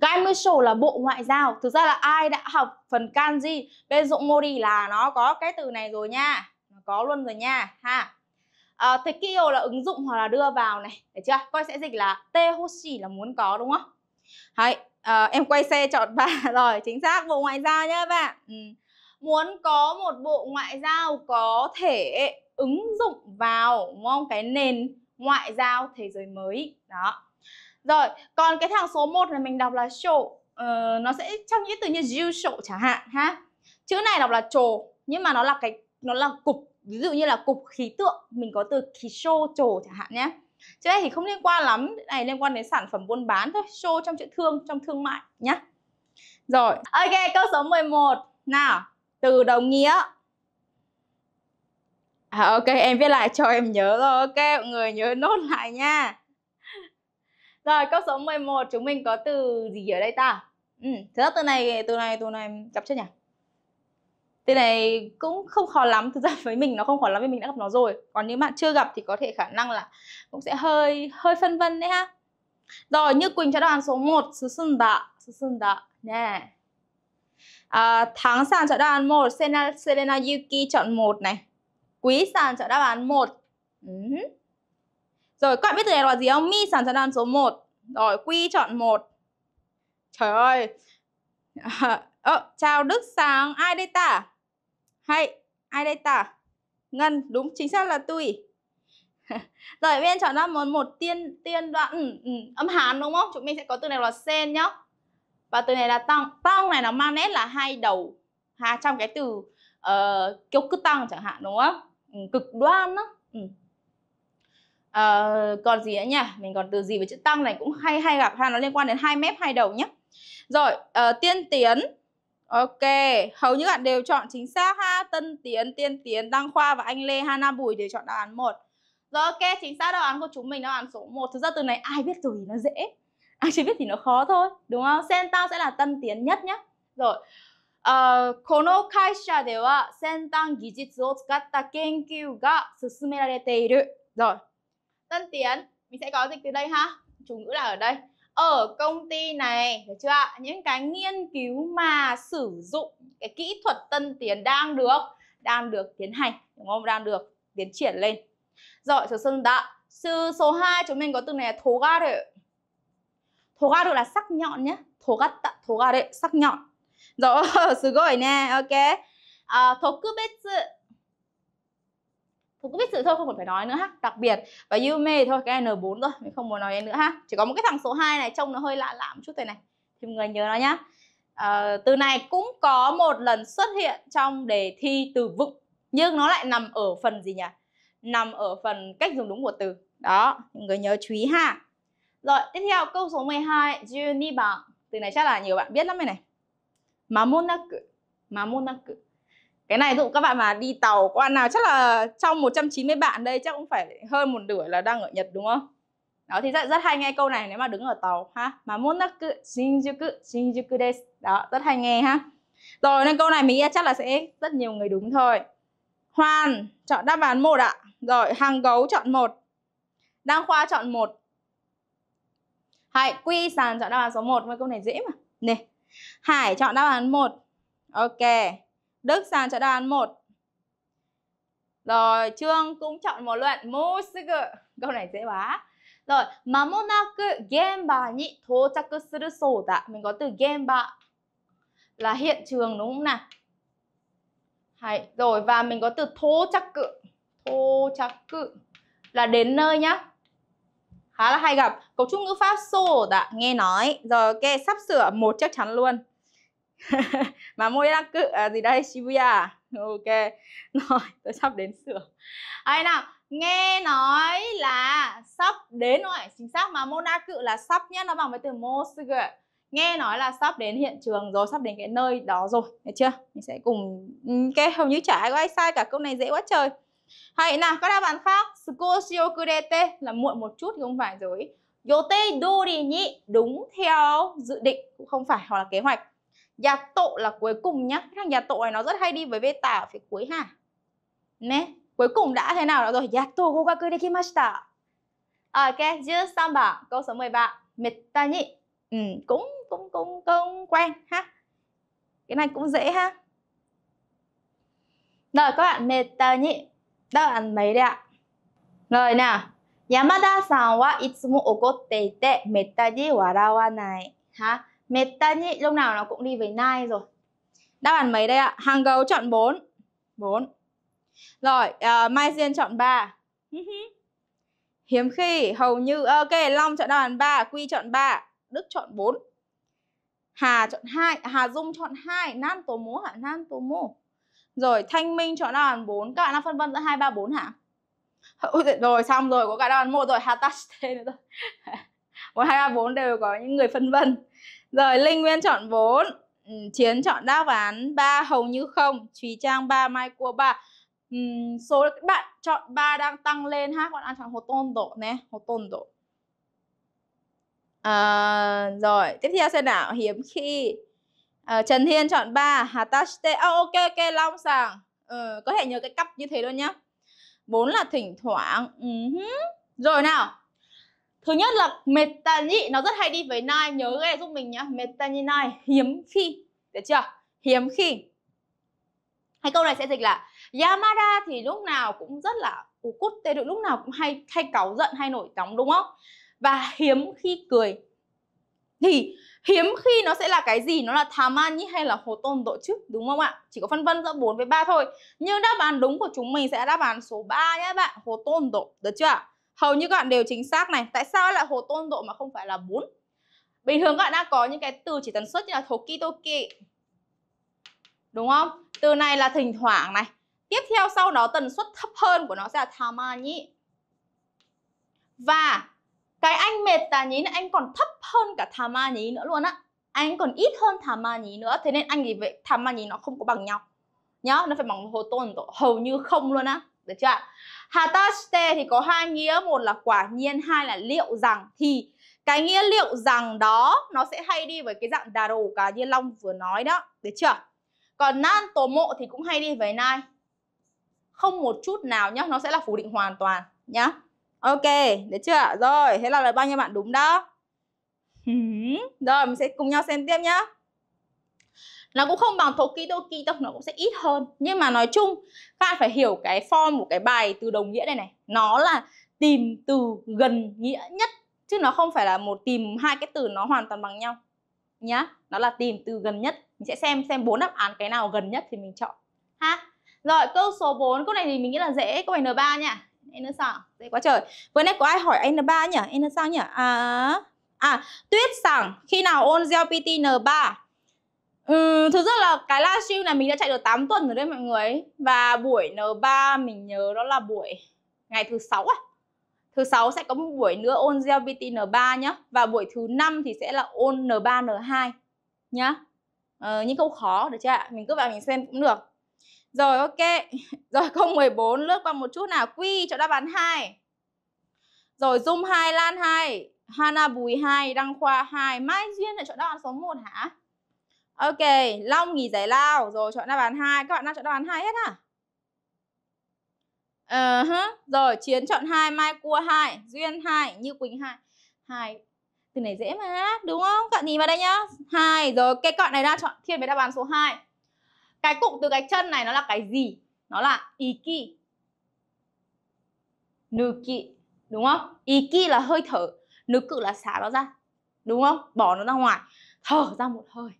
[SPEAKER 1] Gai mư sổ là bộ ngoại giao Thực ra là ai đã học phần kanji Bên dụng modi là nó có cái từ này rồi nha có luôn rồi nha ha à, ờ, Tekio là ứng dụng hoặc là đưa vào này Được chưa? Coi sẽ dịch là te hoshi là muốn có đúng không? hay à, ờ, em quay xe chọn ba rồi chính xác bộ ngoại giao nhá bạn ừ. Muốn có một bộ ngoại giao có thể ứng dụng vào đúng không? Cái nền ngoại giao thế giới mới Đó Rồi, còn cái thằng số 1 này mình đọc là show Ờ, nó sẽ trong những từ như usual chẳng hạn ha chữ này đọc là trồ nhưng mà nó là cái nó là cục ví dụ như là cục khí tượng mình có từ khí show trồ chẳng hạn nhé chữ này thì không liên quan lắm này liên quan đến sản phẩm buôn bán thôi show trong chữ thương trong thương mại nhé. rồi ok câu số 11 nào từ đồng nghĩa à, ok em viết lại cho em nhớ rồi ok mọi người nhớ nốt lại nha rồi câu số 11 chúng mình có từ gì ở đây ta ừ, thứ từ này từ này từ này gặp chưa nhỉ tên này cũng không khó lắm thực ra với mình nó không khó lắm vì mình đã gặp nó rồi còn nếu bạn chưa gặp thì có thể khả năng là cũng sẽ hơi hơi phân vân đấy ha rồi như quỳnh cho đoàn số 1 sự sân đạ sự sân đạ nè à, tháng sàn chọn đáp một Selena, Selena Yuki chọn một này Quý sàn chọn đáp án 1 Rồi các bạn biết từ này là gì không? Mi sàn chọn đáp số 1 Rồi Quy chọn một Trời ơi Ờ, chào Đức Sáng, ai đây ta? hay ai đây ta ngân đúng chính xác là tùy rồi bên chọn ra một một tiên tiên đoạn ừ, ừ, âm hán đúng không chúng mình sẽ có từ này là sen nhá và từ này là tăng tăng này nó mang nét là hai đầu ha trong cái từ uh, ờ, kiểu cứ tăng chẳng hạn đúng không ừ, cực đoan đó ừ. uh, còn gì nữa nhỉ mình còn từ gì với chữ tăng này cũng hay hay gặp ha nó liên quan đến hai mép hai đầu nhá rồi uh, tiên tiến Ok, hầu như bạn đều chọn chính xác ha Tân Tiến, Tiên Tiến, Đăng Khoa và anh Lê Hana Bùi đều chọn đáp án 1 Rồi ok, chính xác đáp án của chúng mình đáp án số 1 Thực ra từ này ai biết rồi thì nó dễ Ai chưa biết thì nó khó thôi, đúng không? Sen Sentao sẽ là tân tiến nhất nhé Rồi ờ, Uh, この会社では先端技術を使った研究が進められている。Rồi. Tân tiến, mình sẽ có dịch từ đây ha. Chủ ngữ là ở đây ở công ty này được chưa ạ những cái nghiên cứu mà sử dụng cái kỹ thuật tân tiến đang được đang được tiến hành đúng không đang được tiến triển lên rồi số sân đã sư số 2 chúng mình có từ này thố ga đệ thố ga được là sắc nhọn nhé thố gắt tạ thố ga đệ sắc nhọn rồi sư gọi nè ok à, thố cứ biết cũng biết sự thôi không cần phải nói nữa ha đặc biệt và you may thôi cái N4 rồi mình không muốn nói nữa ha chỉ có một cái thằng số 2 này trông nó hơi lạ lạ một chút này này thì mọi người nhớ nó nhá à, từ này cũng có một lần xuất hiện trong đề thi từ vựng nhưng nó lại nằm ở phần gì nhỉ nằm ở phần cách dùng đúng của từ đó mọi người nhớ chú ý ha rồi tiếp theo câu số 12 Juni bạn từ này chắc là nhiều bạn biết lắm này này Mamonaku Mamonaku cái này dụ các bạn mà đi tàu qua nào chắc là trong 190 bạn đây chắc cũng phải hơn một nửa là đang ở Nhật đúng không đó thì rất, rất hay nghe câu này nếu mà đứng ở tàu ha mà muốn nó cứ Shinjuku Shinjuku desu đó rất hay nghe ha rồi nên câu này mình chắc là sẽ rất nhiều người đúng thôi Hoàn chọn đáp án một ạ rồi hàng gấu chọn một Đăng Khoa chọn một Hải Quy Sàn chọn đáp án số 1 Câu này dễ mà Nè Hải chọn đáp án 1 Ok Đức sàn cho đáp án 1. Rồi, Trương cũng chọn một luận Mosugu. Câu này dễ quá. Rồi, mà nhị thô chắc tochaku sổ soda. Mình có từ genba là hiện trường đúng không nào? Hay, rồi và mình có từ thô thô chắc cự chắc cự là đến nơi nhá. Khá là hay gặp. Cấu trúc ngữ pháp sổ soda nghe nói. Rồi ok, sắp sửa một chắc chắn luôn. mà môi đang cự à, gì đây Shibuya à? ok rồi tôi sắp đến sửa ai nào nghe nói là sắp đến rồi chính xác mà mona cự là sắp nhé nó bằng với từ mosugu nghe nói là sắp đến hiện trường rồi sắp đến cái nơi đó rồi được chưa mình sẽ cùng ok ừ, hầu như chả ai có ai sai cả câu này dễ quá trời Hay nào các đáp án khác Sukoshi là muộn một chút thì không phải rồi Yote dori ni đúng theo dự định cũng không phải hoặc là kế hoạch Gia tộ là cuối cùng nhá thằng gia tộ này nó rất hay đi với beta ở phía cuối ha Nè Cuối cùng đã thế nào rồi Ya to gogaku dekimashita Ok, 13 bảo Câu số 13 Metta ni ừ, cũng, cũng, cũng, cũng quen ha Cái này cũng dễ ha Rồi các bạn mệt ta Metta ni Đoạn mấy đấy ạ Rồi nào ha Meta nhị lúc nào nó cũng đi với nine rồi. Đáp án mấy đây ạ? Hàng gấu chọn 4. 4. Rồi, uh, Mai Diên chọn 3. Hiếm khi, hầu như. Ờ, ok, Long chọn đáp án 3, Quy chọn 3, Đức chọn 4. Hà chọn 2, Hà Dung chọn 2, Nam Tố Mố hả? Nam Tố Mô. Rồi, Thanh Minh chọn đáp án 4. Các bạn đang phân vân giữa 2, 3, 4 hả? Ôi, rồi, xong rồi, có cả đáp án 1 rồi, Hà Tash thế nữa rồi. 1, 2, 3, 4 đều có những người phân vân. Rồi Linh Nguyên chọn 4 ừ, Chiến chọn đáp án 3 hầu như không Thùy Trang 3 Mai Cua 3 ừ, Số các bạn chọn 3 đang tăng lên ha Còn ăn chọn Hồ tôn độ nè Hồ tôn độ à, Rồi tiếp theo xem nào Hiếm khi à, Trần Thiên chọn 3 Hatashite oh, ờ, Ok ok Long sàng ừ, Có thể nhớ cái cặp như thế luôn nhá 4 là thỉnh thoảng uh ừ -huh. Rồi nào Thứ nhất là metanite nó rất hay đi với nai, nhớ cái giúp mình nhá. Metanine hiếm khi, được chưa? Hiếm khi. Hay câu này sẽ dịch là Yamada thì lúc nào cũng rất là cút tê được lúc nào cũng hay hay cáu giận hay nổi nóng đúng không? Và hiếm khi cười. Thì hiếm khi nó sẽ là cái gì? Nó là tamani hay là hồ tôn độ chứ đúng không ạ? Chỉ có phân vân giữa 4 với 3 thôi. Nhưng đáp án đúng của chúng mình sẽ là đáp án số 3 nhé bạn, hồ tôn độ, được chưa ạ? hầu như các bạn đều chính xác này tại sao lại hồ tôn độ mà không phải là bún bình thường các bạn đang có những cái từ chỉ tần suất như là thổ toki toki đúng không từ này là thỉnh thoảng này tiếp theo sau đó tần suất thấp hơn của nó sẽ là nhĩ và cái anh mệt tà nhí này anh còn thấp hơn cả thà ma nhí nữa luôn á anh còn ít hơn thà ma nhí nữa thế nên anh thì vậy thà ma nhí nó không có bằng nhau nhá nó phải bằng hồ tôn độ hầu như không luôn á được chưa ạ Hataste thì có hai nghĩa, một là quả nhiên, hai là liệu rằng thì cái nghĩa liệu rằng đó nó sẽ hay đi với cái dạng đà đồ cả như Long vừa nói đó, được chưa? Còn nan tố mộ thì cũng hay đi với nai. Không một chút nào nhá, nó sẽ là phủ định hoàn toàn nhá. Ok, được chưa? Rồi, thế là bao nhiêu bạn đúng đó? rồi, mình sẽ cùng nhau xem tiếp nhá nó cũng không bằng Tokidoki đâu nó cũng sẽ ít hơn nhưng mà nói chung các bạn phải hiểu cái form của cái bài từ đồng nghĩa này này nó là tìm từ gần nghĩa nhất chứ nó không phải là một tìm hai cái từ nó hoàn toàn bằng nhau nhá nó là tìm từ gần nhất mình sẽ xem xem bốn đáp án cái nào gần nhất thì mình chọn ha rồi câu số 4 câu này thì mình nghĩ là dễ câu này n 3 nha n sao dễ quá trời vừa nãy có ai hỏi n 3 nhỉ n sao nhỉ à à tuyết rằng khi nào ôn gel pt n 3 Ừ, thực ra là cái livestream này mình đã chạy được 8 tuần rồi đấy mọi người Và buổi N3 mình nhớ đó là buổi ngày thứ sáu à Thứ sáu sẽ có một buổi nữa ôn GLBT N3 nhá Và buổi thứ năm thì sẽ là ôn N3, N2 nhá ờ, Những câu khó được chưa ạ? Mình cứ vào mình xem cũng được Rồi ok Rồi câu 14 lướt qua một chút nào Quy cho đáp án 2 Rồi Dung 2, Lan 2 Hana Bùi 2, Đăng Khoa 2 Mai Duyên lại chọn đáp án số 1 hả? Ok, Long nghỉ giải lao rồi chọn đáp án 2. Các bạn đang chọn đáp án 2 hết à? Uh -huh. Rồi, Chiến chọn 2, Mai Cua 2, Duyên 2, Như Quỳnh 2. 2. Từ này dễ mà, đúng không? Các bạn nhìn vào đây nhá. 2 rồi, cái cọ này đang chọn thiên về đáp án số 2. Cái cụm từ cái chân này nó là cái gì? Nó là iki. Nuki, đúng không? Iki là hơi thở, nữ là xả nó ra. Đúng không? Bỏ nó ra ngoài, thở ra một hơi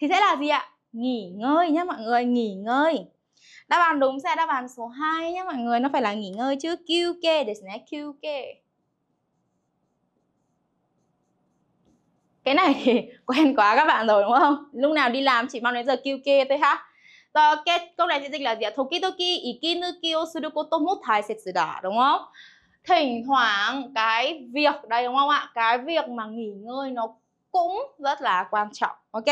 [SPEAKER 1] thì sẽ là gì ạ? Nghỉ ngơi nhé mọi người, nghỉ ngơi. Đáp án đúng sẽ đáp án số 2 nhé mọi người, nó phải là nghỉ ngơi chứ QK để sẽ QK. Cái này thì quen quá các bạn rồi đúng không? Lúc nào đi làm chỉ mong đến giờ QK thôi ha. Rồi cái câu này sẽ dịch là gì ạ? Tokitoki ikinuki o suru mo tai setsu da đúng không? Thỉnh thoảng cái việc đây đúng không ạ? Cái việc mà nghỉ ngơi nó cũng rất là quan trọng. Ok.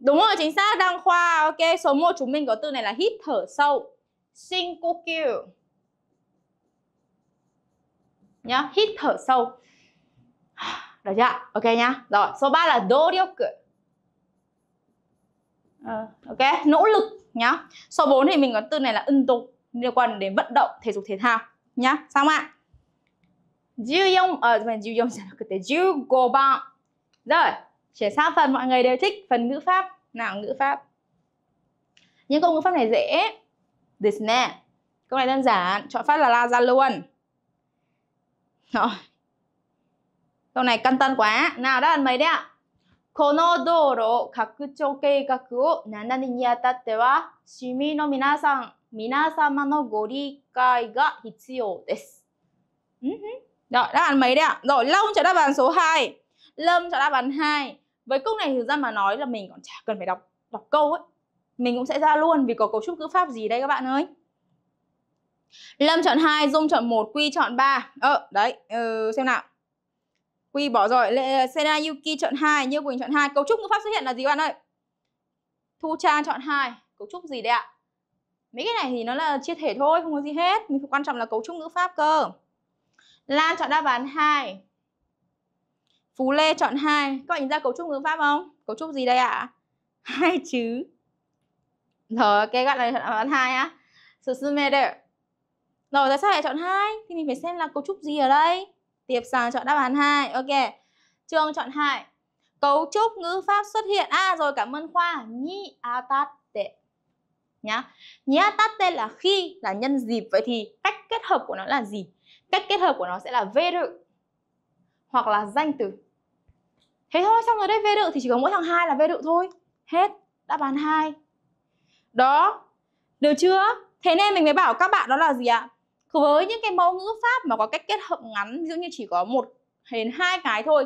[SPEAKER 1] Đúng rồi, chính xác, đăng khoa. Ok, số 1 chúng mình có từ này là hít thở sâu. Shinkoku. Nhá, hít thở sâu. Được chưa? Ok nhá. Rồi, số 3 là doryoku. À, ờ, ok, nỗ lực nhá. Số 4 thì mình có từ này là ưng tục liên quan đến vận động thể dục thể thao nhá. xong ạ. 14 ờ mình 14じゃなくて15 rồi Chuyển sang phần mọi người đều thích, phần ngữ pháp. Nào ngữ pháp. Những câu ngữ pháp này dễ. This nè. Câu này đơn giản, chọn phát là la ra luôn. Rồi. Câu này căn tân quá. Nào đáp án mấy đấy ạ? この道路拡張計画を7年にあたっては市民の皆さん、皆様のご理解が必要です。Đó, đáp án mấy đấy Rồi, Long cho đáp án số 2. Lâm chọn đáp án 2 Với câu này thực ra mà nói là mình còn chả cần phải đọc đọc câu ấy Mình cũng sẽ ra luôn vì có cấu trúc ngữ pháp gì đây các bạn ơi Lâm chọn 2, Dung chọn 1, Quy chọn 3 Ờ, đấy, ừ, xem nào Quy bỏ rồi, Sena Yuki chọn 2, Như Quỳnh chọn 2 Cấu trúc ngữ pháp xuất hiện là gì bạn ơi? Thu Trang chọn 2 Cấu trúc gì đấy ạ? Mấy cái này thì nó là chia thể thôi, không có gì hết Mình quan trọng là cấu trúc ngữ pháp cơ Lan chọn đáp án 2 Phú Lê chọn 2. có bạn nhìn ra cấu trúc ngữ pháp không? Cấu trúc gì đây ạ? À? Hai chứ. Rồi, cái gọi là chọn 2 á. Sự sư mê đệ. Rồi, tại sao lại chọn 2? Thì mình phải xem là cấu trúc gì ở đây. Tiếp sang chọn đáp án 2. Ok. Trường chọn 2. Cấu trúc ngữ pháp xuất hiện. À rồi, cảm ơn Khoa. Nhi atatte. Nhá. Nhi atatte là khi, là nhân dịp. Vậy thì cách kết hợp của nó là gì? Cách kết hợp của nó sẽ là veru hoặc là danh từ thế thôi xong rồi đấy vê đự thì chỉ có mỗi thằng hai là vê đự thôi hết đáp án hai đó được chưa thế nên mình mới bảo các bạn đó là gì ạ với những cái mẫu ngữ pháp mà có cách kết hợp ngắn ví dụ như chỉ có một đến hai cái thôi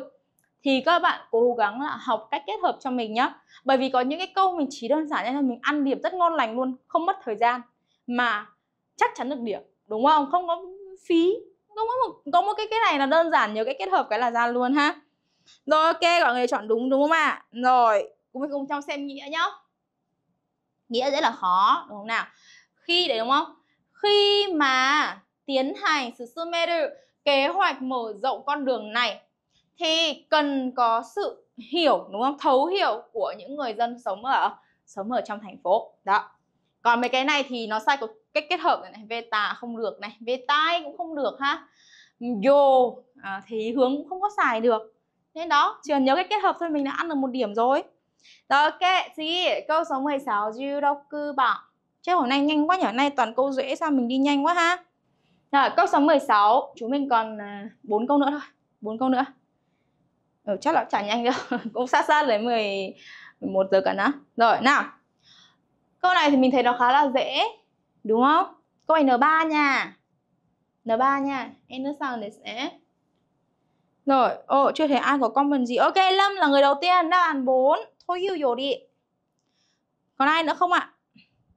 [SPEAKER 1] thì các bạn cố gắng là học cách kết hợp cho mình nhé bởi vì có những cái câu mình chỉ đơn giản như nên mình ăn điểm rất ngon lành luôn không mất thời gian mà chắc chắn được điểm đúng không không có phí đúng không có một cái cái này là đơn giản nhiều cái kết hợp cái là ra luôn ha rồi ok mọi người chọn đúng đúng không ạ à? rồi cùng phải cùng nhau xem nghĩa nhá nghĩa rất là khó đúng không nào khi đấy đúng không khi mà tiến hành sự Sumeru kế hoạch mở rộng con đường này thì cần có sự hiểu đúng không thấu hiểu của những người dân sống ở sống ở trong thành phố đó còn mấy cái này thì nó sai của cách kết hợp này, này về tà không được này về tai cũng không được ha vô à, thì hướng cũng không có xài được nên đó chỉ cần nhớ cách kết hợp thôi mình đã ăn được một điểm rồi rồi ok gì câu số 16 Judoku bảo Chứ hôm nay nhanh quá nhở nay toàn câu dễ sao mình đi nhanh quá ha Rồi câu số 16 Chúng mình còn à, bốn câu nữa thôi bốn câu nữa ừ, Chắc là chả nhanh đâu Cũng xa xa lấy 10, 11 giờ cả á Rồi nào Câu này thì mình thấy nó khá là dễ Đúng không? Câu này N3 nha. N3 nha. Em nữa sao này Rồi, ồ oh, chưa thấy ai có comment gì. Ok, Lâm là người đầu tiên, đáp án 4. Thôi hưu dồ đi. Còn ai nữa không ạ?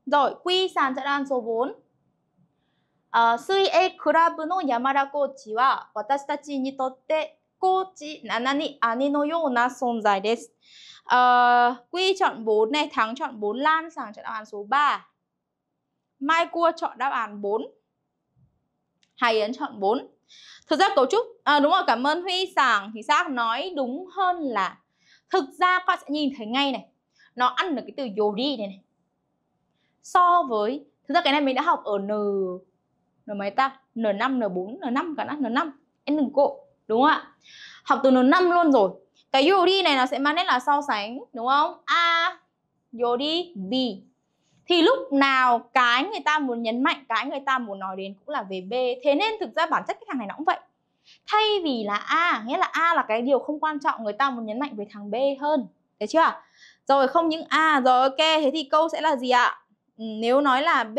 [SPEAKER 1] Rồi, Quy sàn sẽ đáp án số 4. Uh, 水泳クラブの山田コーチは私たちにとってコーチ7に姉のような存在です。Uh, Quy chọn 4 này, Thắng chọn 4, Lan sàng chọn đáp án số 3. Mai Cua chọn đáp án 4 Hải Yến chọn 4 Thực ra cấu trúc, à, đúng rồi cảm ơn Huy Sàng Thì xác nói đúng hơn là Thực ra các bạn sẽ nhìn thấy ngay này Nó ăn được cái từ yori này này So với Thực ra cái này mình đã học ở N N mấy ta? N5, N4, N5 cả N, N5 Em đừng cộ, đúng không ạ? Học từ N5 luôn rồi Cái yori này nó sẽ mang đến là so sánh, đúng không? A, yori B thì lúc nào cái người ta muốn nhấn mạnh cái người ta muốn nói đến cũng là về b thế nên thực ra bản chất cái thằng này nó cũng vậy thay vì là a nghĩa là a là cái điều không quan trọng người ta muốn nhấn mạnh về thằng b hơn được chưa rồi không những a rồi ok thế thì câu sẽ là gì ạ ừ, nếu nói là b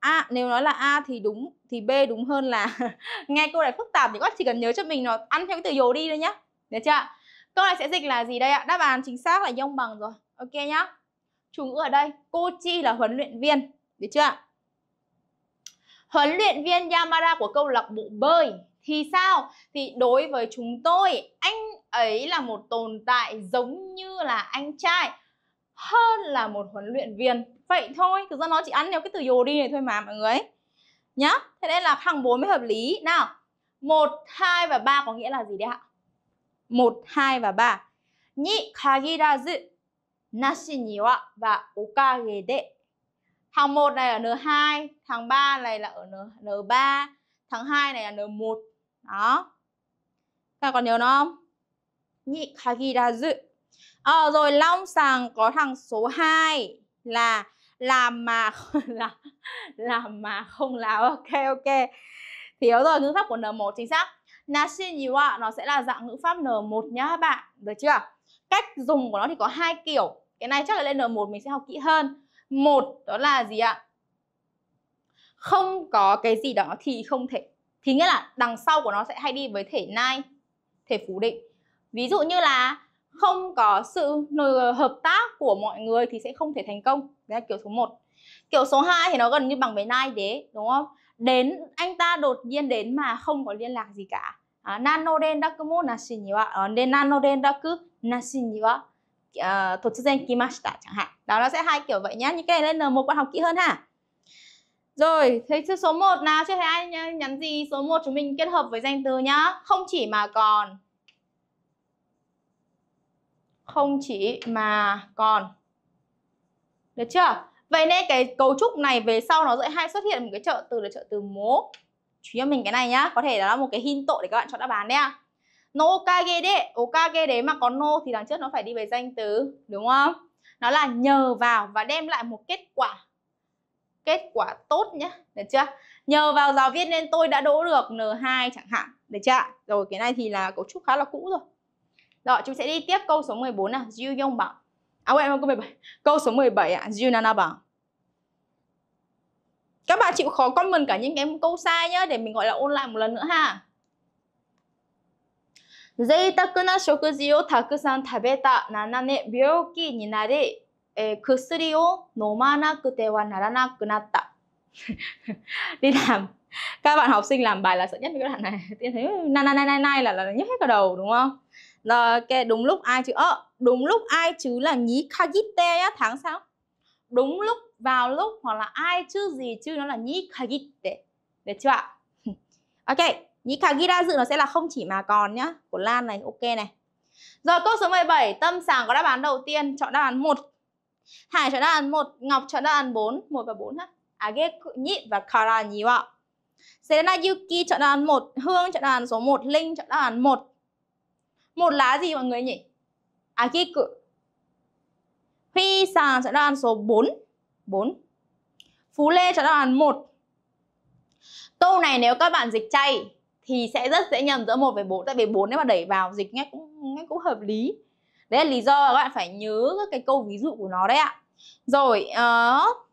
[SPEAKER 1] a nếu nói là a thì đúng thì b đúng hơn là nghe câu này phức tạp thì các chỉ cần nhớ cho mình nó ăn theo cái từ dồ đi thôi nhá được chưa câu này sẽ dịch là gì đây ạ đáp án chính xác là dông bằng rồi ok nhá chủ ngữ ở đây cô chi là huấn luyện viên được chưa ạ huấn luyện viên Yamada của câu lạc bộ bơi thì sao thì đối với chúng tôi anh ấy là một tồn tại giống như là anh trai hơn là một huấn luyện viên vậy thôi thực ra nó chỉ ăn theo cái từ dồ đi này thôi mà mọi người nhá thế đây là thằng bốn mới hợp lý nào một hai và ba có nghĩa là gì đấy ạ một hai và ba nhị kagirazu nashi niwa và okage de. Hàng 1 này ở N2, thằng 3 này là ở N, N3, thằng 2 này là N1. Đó. Các còn nhớ nó không? Nhị kagirazu. À, ờ, rồi long sàng có thằng số 2 là làm mà là làm mà không làm ok ok. Thiếu rồi ngữ pháp của N1 chính xác. Nashi niwa nó sẽ là dạng ngữ pháp N1 nhá các bạn. Được chưa? cách dùng của nó thì có hai kiểu cái này chắc là lên N1 mình sẽ học kỹ hơn một đó là gì ạ không có cái gì đó thì không thể thì nghĩa là đằng sau của nó sẽ hay đi với thể nai thể phủ định ví dụ như là không có sự ờ, hợp tác của mọi người thì sẽ không thể thành công đấy là kiểu số 1 kiểu số 2 thì nó gần như bằng với nai đế đúng không đến anh ta đột nhiên đến mà không có liên lạc gì cả 何の連絡もなしには、で何の連絡なしには uh, thuật trên kimashita chẳng hạn. Đó nó sẽ hai kiểu vậy nhá. Những cái lên N1 bạn học kỹ hơn ha. Rồi, thế chữ số 1 nào chưa thấy ai nhắn gì số 1 chúng mình kết hợp với danh từ nhá. Không chỉ mà còn không chỉ mà còn. Được chưa? Vậy nên cái cấu trúc này về sau nó sẽ hay xuất hiện một cái trợ từ là trợ từ mố chú ý mình cái này nhá có thể là một cái hin tội để các bạn chọn đáp án đấy ạ no okage de okage đấy mà có no thì đằng trước nó phải đi về danh từ đúng không nó là nhờ vào và đem lại một kết quả kết quả tốt nhá được chưa nhờ vào giáo viên nên tôi đã đỗ được N2 chẳng hạn được chưa rồi cái này thì là cấu trúc khá là cũ rồi rồi chúng sẽ đi tiếp câu số 14 bốn nào Yong bảo à quên câu 17 câu số 17 ạ à, Jiu Nana bảo các bạn chịu khó comment cả những cái câu sai nhá để mình gọi là ôn lại một lần nữa ha. ha 贅沢な食事をたくさん食べた7年病気になり、えー、薬を飲まなくてはならなくなった đi làm các bạn học sinh làm bài là sợ nhất với các bạn này tiên thấy nay nay nay nay là là nhất hết cả đầu đúng không rồi cái đúng lúc ai chứ ơ đúng lúc ai chứ là nhí kagite á tháng sau đúng lúc vào lúc hoặc là ai chứ gì chứ nó là ni kagitte được chưa ạ ok ni kagira dự nó sẽ là không chỉ mà còn nhá của lan này ok này rồi câu số 17 tâm sàng có đáp án đầu tiên chọn đáp án một hải chọn đáp án một ngọc chọn đáp án bốn một và bốn ha age à, nhị và kara nhí ạ Serena Yuki chọn đáp án 1, Hương chọn đáp án số 1, Linh chọn đáp án 1. Một lá gì mọi người nhỉ? Akiku. À, Huy Sàng sẽ đáp án số 4 4 Phú Lê sẽ đáp án 1 Câu này nếu các bạn dịch chay thì sẽ rất dễ nhầm giữa một và bốn tại vì bốn nếu mà đẩy vào dịch nghe cũng nghe cũng hợp lý. Đấy là lý do các bạn phải nhớ cái câu ví dụ của nó đấy ạ. Rồi uh,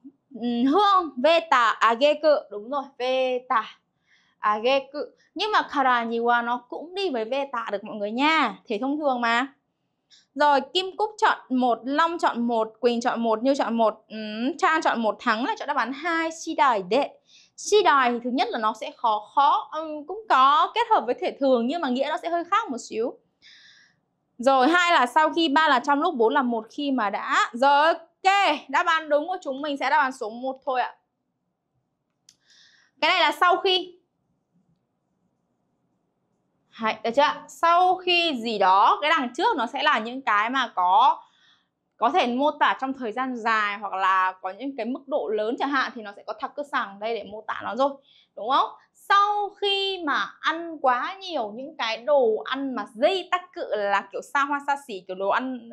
[SPEAKER 1] hương veta ageku à đúng rồi, veta ageku. À Nhưng mà karaniwa nó cũng đi với veta được mọi người nha, thế thông thường mà. Rồi Kim Cúc chọn một Long chọn một Quỳnh chọn một Như chọn một ừ, Trang chọn một Thắng là chọn đáp án 2 Si đài đệ Si đài thì thứ nhất là nó sẽ khó khó ừ, Cũng có kết hợp với thể thường Nhưng mà nghĩa nó sẽ hơi khác một xíu Rồi hai là sau khi ba là trong lúc bốn là một khi mà đã Rồi ok Đáp án đúng của chúng mình sẽ đáp án số 1 thôi ạ Cái này là sau khi Đấy, được chưa? Sau khi gì đó, cái đằng trước nó sẽ là những cái mà có có thể mô tả trong thời gian dài hoặc là có những cái mức độ lớn chẳng hạn thì nó sẽ có thật cơ sẳng đây để mô tả nó rồi đúng không sau khi mà ăn quá nhiều những cái đồ ăn mà dây tắc cự là kiểu xa hoa xa xỉ kiểu đồ ăn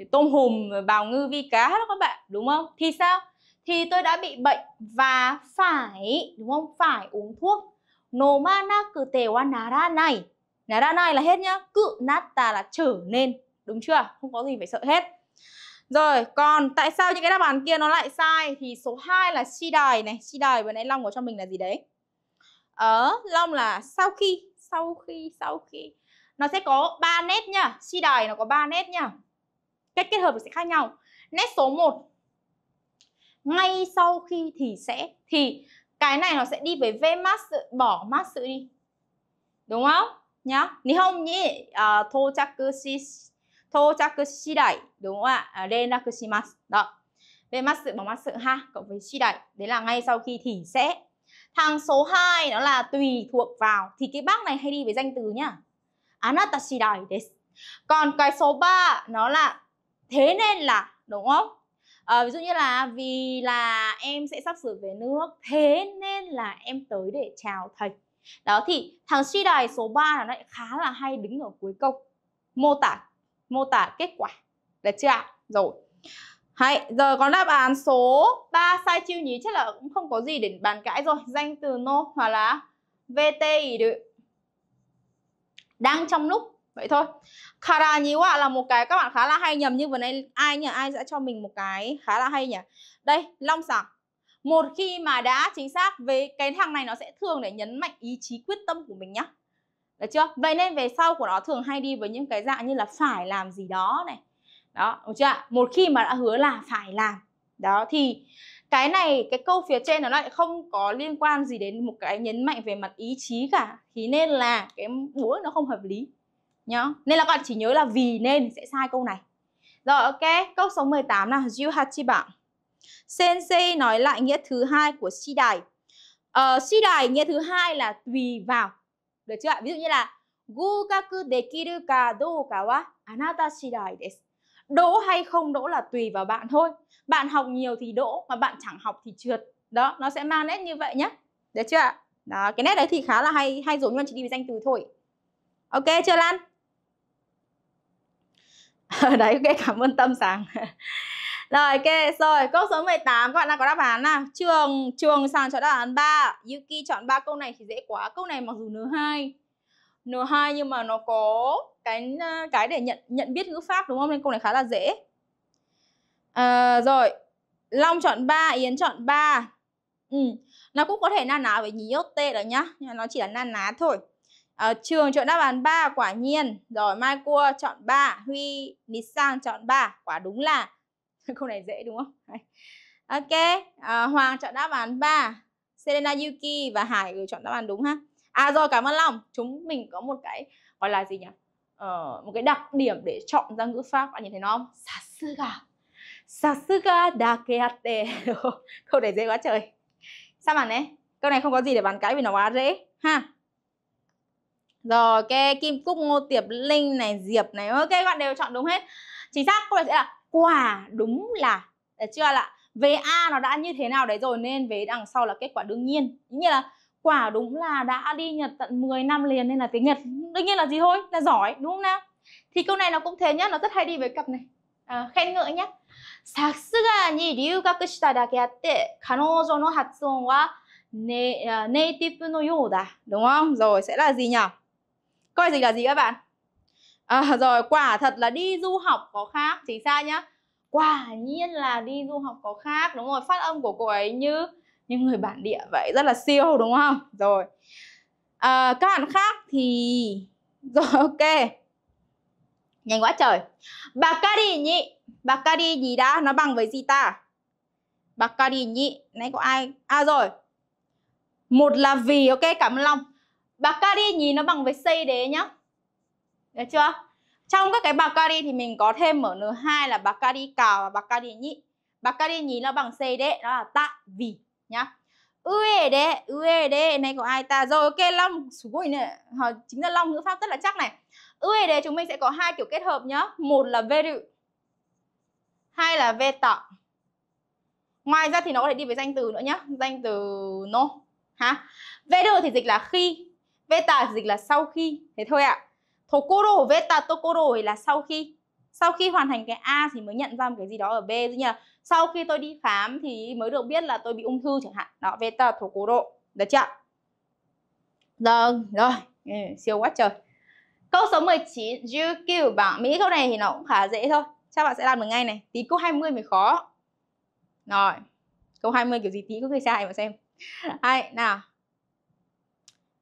[SPEAKER 1] uh, tôm hùm bào ngư vi cá đó các bạn đúng không thì sao thì tôi đã bị bệnh và phải đúng không phải uống thuốc nomanaku te wa naranai naranai là hết nhá cự nata là trở nên đúng chưa không có gì phải sợ hết rồi, còn tại sao những cái đáp án kia nó lại sai thì số 2 là chi đài này, chi đài vừa nãy Long có cho mình là gì đấy? Ở ờ, Long là sau khi, sau khi, sau khi nó sẽ có 3 nét nhá, chi đài nó có 3 nét nhá. Cách kết hợp sẽ khác nhau. Nét số 1 ngay sau khi thì sẽ thì cái này nó sẽ đi với ve masu bỏ masu đi đúng không nhá Nihon ni à, tochaku shi tochaku shidai đúng không ạ à, renraku shimasu đó ve masu bỏ masu ha cộng với shidai đấy là ngay sau khi thì sẽ thang số 2 nó là tùy thuộc vào Thì cái bác này hay đi với danh từ nhá Anata shidai desu Còn cái số 3 nó là thế nên là đúng không? à, ví dụ như là vì là em sẽ sắp sửa về nước thế nên là em tới để chào thầy đó thì thằng suy đài số 3 là nó lại khá là hay đứng ở cuối câu mô tả mô tả kết quả được chưa ạ rồi Hay, giờ có đáp án số 3 sai chiêu nhí chắc là cũng không có gì để bàn cãi rồi danh từ nô no, hoặc là vt ý được đang trong lúc vậy thôi khara nhí họa là một cái các bạn khá là hay nhầm như vừa nay ai nhỉ ai sẽ cho mình một cái khá là hay nhỉ đây long sạc. một khi mà đã chính xác về cái thằng này nó sẽ thường để nhấn mạnh ý chí quyết tâm của mình nhá được chưa vậy nên về sau của nó thường hay đi với những cái dạng như là phải làm gì đó này đó được chưa một khi mà đã hứa là phải làm đó thì cái này cái câu phía trên nó lại không có liên quan gì đến một cái nhấn mạnh về mặt ý chí cả thì nên là cái búa nó không hợp lý nhá nên là các bạn chỉ nhớ là vì nên sẽ sai câu này rồi ok câu số 18 là Yu bạn Sensei nói lại nghĩa thứ hai của si đài uh, si đài nghĩa thứ hai là tùy vào được chưa ạ ví dụ như là Gugaku dekiru ka douka wa anata shidai desu. Đỗ hay không đỗ là tùy vào bạn thôi. Bạn học nhiều thì đỗ, mà bạn chẳng học thì trượt. Đó, nó sẽ mang nét như vậy nhé. Được chưa ạ? Đó, cái nét đấy thì khá là hay hay rồi nhưng mà chỉ đi với danh từ thôi. Ok chưa Lan? Ờ, đấy ok cảm ơn tâm sáng rồi ok rồi câu số 18 các bạn đang có đáp án nào trường trường sàng chọn đáp án 3 yuki chọn ba câu này thì dễ quá câu này mặc dù n 2 n 2 nhưng mà nó có cái ờ, cái để nhận nhận biết ngữ pháp đúng không nên câu này khá là dễ à, rồi long chọn 3 yến chọn 3 ừ. nó cũng có thể na ná với nhí tê đó nhá nhưng mà nó chỉ là na ná thôi À, trường chọn đáp án 3 quả nhiên. Rồi Mai Cua chọn 3, Huy Nissan chọn 3. Quả đúng là câu này dễ đúng không? Ok, à, Hoàng chọn đáp án 3. Selena Yuki và Hải ừ, chọn đáp án đúng ha. À rồi cảm ơn Long, chúng mình có một cái gọi là gì nhỉ? Ờ, một cái đặc điểm để chọn ra ngữ pháp bạn nhìn thấy nó không? Sasuga. Sasuga dakeate. Câu này dễ quá trời. Sao bạn này? Câu này không có gì để bàn cãi vì nó quá dễ ha. Rồi ok, Kim Cúc, Ngô Tiệp Linh này, Diệp này Ok, các bạn đều chọn đúng hết Chính xác câu này sẽ là quả đúng là Được chưa ạ? Vế A nó đã như thế nào đấy rồi nên về đằng sau là kết quả đương nhiên Ý nghĩa là quả đúng là đã đi Nhật tận 10 năm liền nên là tiếng Nhật đương nhiên là gì thôi? Là giỏi đúng không nào? Thì câu này nó cũng thế nhá, nó rất hay đi với cặp này à, Khen ngợi nhá さすがに留学しただけあって彼女の発音はネ,ネイティブのようだ à, đúng không? Rồi sẽ là gì nhỉ? coi dịch là gì các bạn à, rồi quả thật là đi du học có khác chính xác nhá quả nhiên là đi du học có khác đúng rồi phát âm của cô ấy như như người bản địa vậy rất là siêu đúng không rồi à, các bạn khác thì rồi ok nhanh quá trời bà Bacari nhị Bacari gì đã nó bằng với gì ta bà Bacari nhị nãy có ai à rồi một là vì ok cảm ơn long Bacari nhìn nó bằng với xây đế nhá Được chưa? Trong các cái Bacari thì mình có thêm ở N2 là Bacari cào và Bacari nhị Bacari nhìn nó bằng xây đế Đó là tại vì nhá Uede, uede này của ai ta Rồi ok Long, sủi nè Họ chính là Long ngữ pháp rất là chắc này Uede chúng mình sẽ có hai kiểu kết hợp nhá Một là veru Hai là ve tỏ Ngoài ra thì nó có thể đi với danh từ nữa nhá Danh từ no ha Veru thì dịch là khi Veta dịch là sau khi, thế thôi ạ. À. Tokoro veta tokoro là sau khi. Sau khi hoàn thành cái A thì mới nhận ra một cái gì đó ở B như là sau khi tôi đi khám thì mới được biết là tôi bị ung thư chẳng hạn. Đó, veta tokoro. Được chưa? Vâng, rồi, rồi, ừ, siêu quá trời. Câu số 19, Jukyu bảng Mỹ câu này thì nó cũng khá dễ thôi. Chắc bạn sẽ làm được ngay này. Tí câu 20 mới khó. Rồi. Câu 20 kiểu gì tí có người sai mà xem. Hai, nào.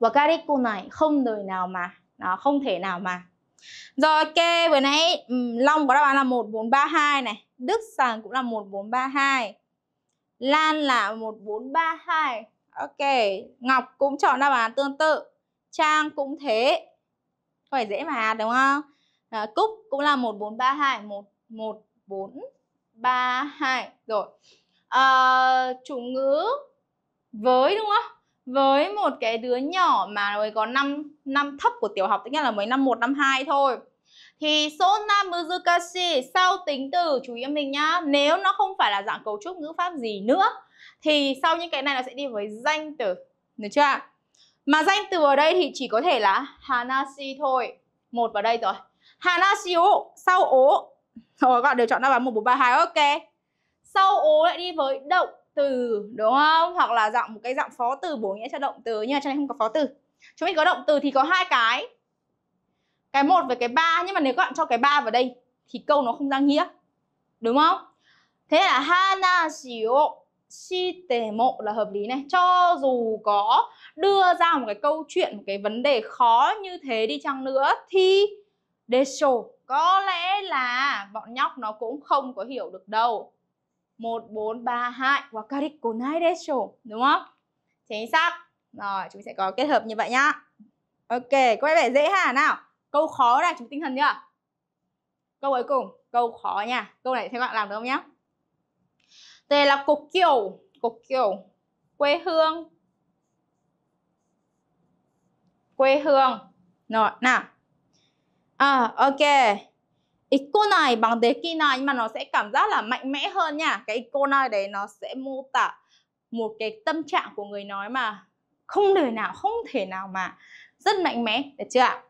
[SPEAKER 1] và cái cô này không đời nào mà nó à, không thể nào mà rồi kê vừa nãy Long có đáp án là 1432 này Đức Sàng cũng là 1432 Lan là 1432 Ok Ngọc cũng chọn đáp án tương tự Trang cũng thế Có phải dễ mà đúng không à, Cúc cũng là 1432 1432 Rồi à, Chủ ngữ Với đúng không với một cái đứa nhỏ mà mới có năm năm thấp của tiểu học tức là mới năm 1 năm 2 thôi thì sona muzukashi sau tính từ chú ý mình nhá nếu nó không phải là dạng cấu trúc ngữ pháp gì nữa thì sau những cái này nó sẽ đi với danh từ được chưa mà danh từ ở đây thì chỉ có thể là hanashi thôi một vào đây rồi hanashi ô sau ố rồi các bạn đều chọn đáp án một bốn ba hai ok sau ố lại đi với động từ đúng không hoặc là dạng một cái dạng phó từ bổ nghĩa cho động từ nhưng mà trong này không có phó từ chúng mình có động từ thì có hai cái cái một với cái ba nhưng mà nếu các bạn cho cái ba vào đây thì câu nó không ra nghĩa đúng không thế là Hana shio shite mộ là hợp lý này cho dù có đưa ra một cái câu chuyện một cái vấn đề khó như thế đi chăng nữa thì desho có lẽ là bọn nhóc nó cũng không có hiểu được đâu 1432 hoặc cariconai ratio đúng không? Chính xác. Rồi, chúng sẽ có kết hợp như vậy nhá. Ok, có vẻ dễ hả nào? Câu khó này, chúng tinh thần chưa? Câu cuối cùng, câu khó nha. Câu này các bạn làm được không nhá? Tề là cục kiểu, cục kiểu quê hương. Quê hương. Rồi, nào. À, ok. Eco này bằng đề kỳ này nhưng mà nó sẽ cảm giác là mạnh mẽ hơn nha Cái eco này đấy nó sẽ mô tả một cái tâm trạng của người nói mà không đời nào, không thể nào mà rất mạnh mẽ, được chưa ạ?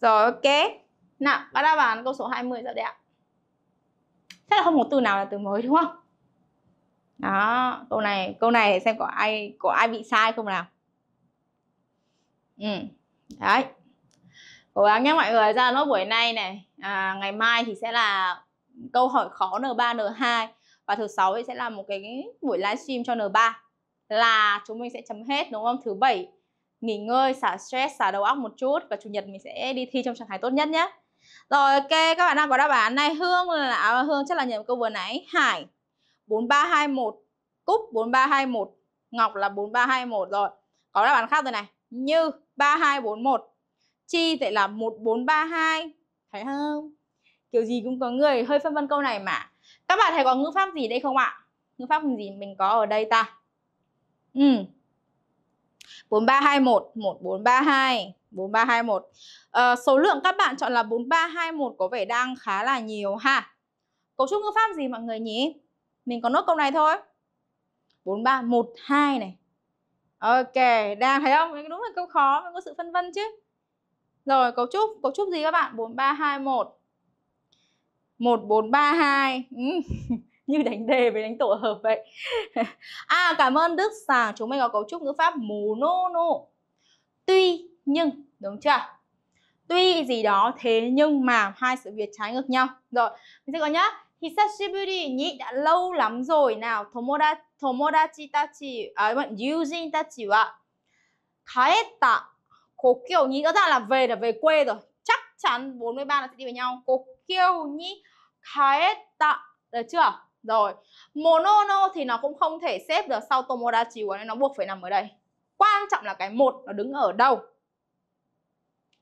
[SPEAKER 1] Rồi ok Nào, bắt đầu bàn câu số 20 rồi đấy ạ Chắc là không có từ nào là từ mới đúng không? Đó, câu này, câu này xem có ai có ai bị sai không nào? Ừ. Đấy, cố gắng nhé mọi người ra lớp buổi nay này à, ngày mai thì sẽ là câu hỏi khó N3 N2 và thứ sáu thì sẽ là một cái buổi livestream cho N3 là chúng mình sẽ chấm hết đúng không thứ bảy nghỉ ngơi xả stress xả đầu óc một chút và chủ nhật mình sẽ đi thi trong trạng thái tốt nhất nhé rồi ok các bạn đang có đáp án này Hương là à, Hương chắc là nhầm câu vừa nãy Hải 4321 Cúc 4321 Ngọc là 4321 rồi có đáp án khác rồi này như 3241 chi vậy là 1432 thấy không kiểu gì cũng có người hơi phân vân câu này mà các bạn thấy có ngữ pháp gì đây không ạ ngữ pháp gì mình có ở đây ta ừ 4321 1432 4321 à, số lượng các bạn chọn là 4321 có vẻ đang khá là nhiều ha cấu trúc ngữ pháp gì mọi người nhỉ mình có nốt câu này thôi 4312 này Ok, đang thấy không? Đúng là câu khó, mình có sự phân vân chứ rồi cấu trúc, cấu trúc gì các bạn? 4321. 1432. Như đánh đề với đánh tổ hợp vậy. à cảm ơn Đức Sàng, chúng mình có cấu trúc ngữ pháp monono. Tuy nhưng, đúng chưa? Tuy gì đó thế nhưng mà hai sự việc trái ngược nhau. Rồi, mình sẽ có nhá. Hisashiburi nhị đã lâu lắm rồi nào. Tomodachi, tomodachi tachi, à, bạn, yujin tachi wa kaeta Cố Kiều Nhi rõ ràng là về là về quê rồi chắc chắn 43 là sẽ đi với nhau Cố Kiều Nhi Kaeta được chưa rồi mono no thì nó cũng không thể xếp được sau Tomodachi của nên nó buộc phải nằm ở đây quan trọng là cái một nó đứng ở đâu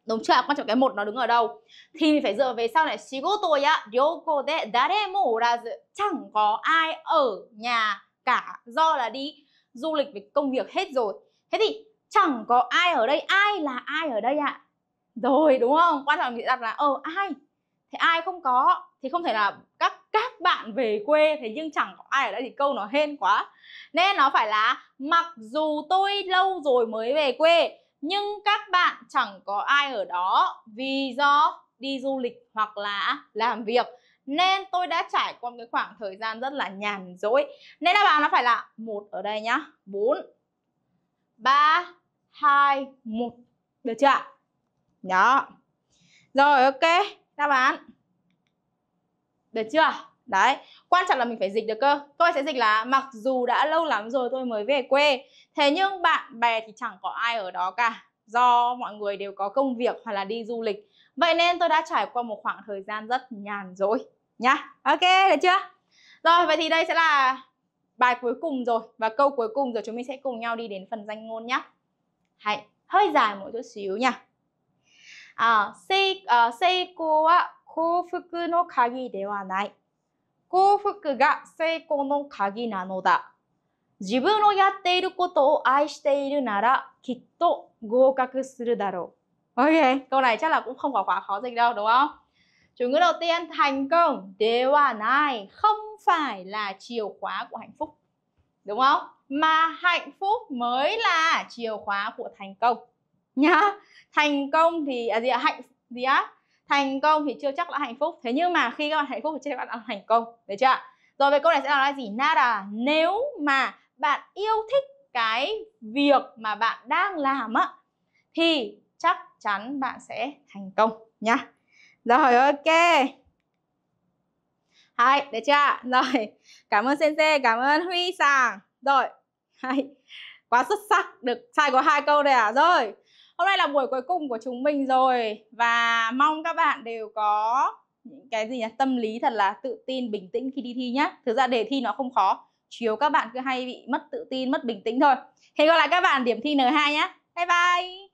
[SPEAKER 1] đúng chưa quan trọng cái một nó đứng ở đâu thì mình phải dựa về sau này shigoto ya ryoko de daremo urazu chẳng có ai ở nhà cả do là đi du lịch về công việc hết rồi thế thì chẳng có ai ở đây ai là ai ở đây ạ à? rồi đúng không quan trọng chị đặt là ờ ai thì ai không có thì không thể là các các bạn về quê thế nhưng chẳng có ai ở đây thì câu nó hên quá nên nó phải là mặc dù tôi lâu rồi mới về quê nhưng các bạn chẳng có ai ở đó vì do đi du lịch hoặc là làm việc nên tôi đã trải qua một cái khoảng thời gian rất là nhàn rỗi nên đáp án nó phải là một ở đây nhá bốn 3, 2, 1. Được chưa ạ? Đó. Rồi, ok. Đáp án. Được chưa? Đấy. Quan trọng là mình phải dịch được cơ. Tôi sẽ dịch là mặc dù đã lâu lắm rồi tôi mới về quê. Thế nhưng bạn bè thì chẳng có ai ở đó cả. Do mọi người đều có công việc hoặc là đi du lịch. Vậy nên tôi đã trải qua một khoảng thời gian rất nhàn rỗi. Nhá. Ok, được chưa? Rồi, vậy thì đây sẽ là bài cuối cùng rồi và câu cuối cùng rồi chúng mình sẽ cùng nhau đi đến phần danh ngôn nhé hãy hơi dài một chút xíu nha à, sei, uh, à, seiko wa koufuku no kagi dewa nai koufuku ga seiko no kagi nanoda 自分のやっていることを愛しているならきっと合格するだろう。OK, câu này chắc là cũng không có quá khó dịch đâu đúng không? Chủ ngữ đầu tiên thành công Dewa này không phải là chìa khóa của hạnh phúc Đúng không? Mà hạnh phúc mới là chìa khóa của thành công Nhá Thành công thì à, gì ạ? Hạnh gì á? Thành công thì chưa chắc là hạnh phúc Thế nhưng mà khi các bạn hạnh phúc thì các bạn là thành công Được chưa ạ? Rồi về câu này sẽ là gì? Nada Nếu mà bạn yêu thích cái việc mà bạn đang làm á Thì chắc chắn bạn sẽ thành công nhá rồi ok. Hai, được chưa? Rồi, cảm ơn Sen cảm ơn Huy Sàng. Rồi. Hai. Quá xuất sắc, được sai có hai câu đây à? Rồi. Hôm nay là buổi cuối cùng của chúng mình rồi và mong các bạn đều có những cái gì nhỉ? Tâm lý thật là tự tin, bình tĩnh khi đi thi nhá. Thực ra đề thi nó không khó, chiếu các bạn cứ hay bị mất tự tin, mất bình tĩnh thôi. Hẹn gặp lại các bạn điểm thi N2 nhé. Bye bye.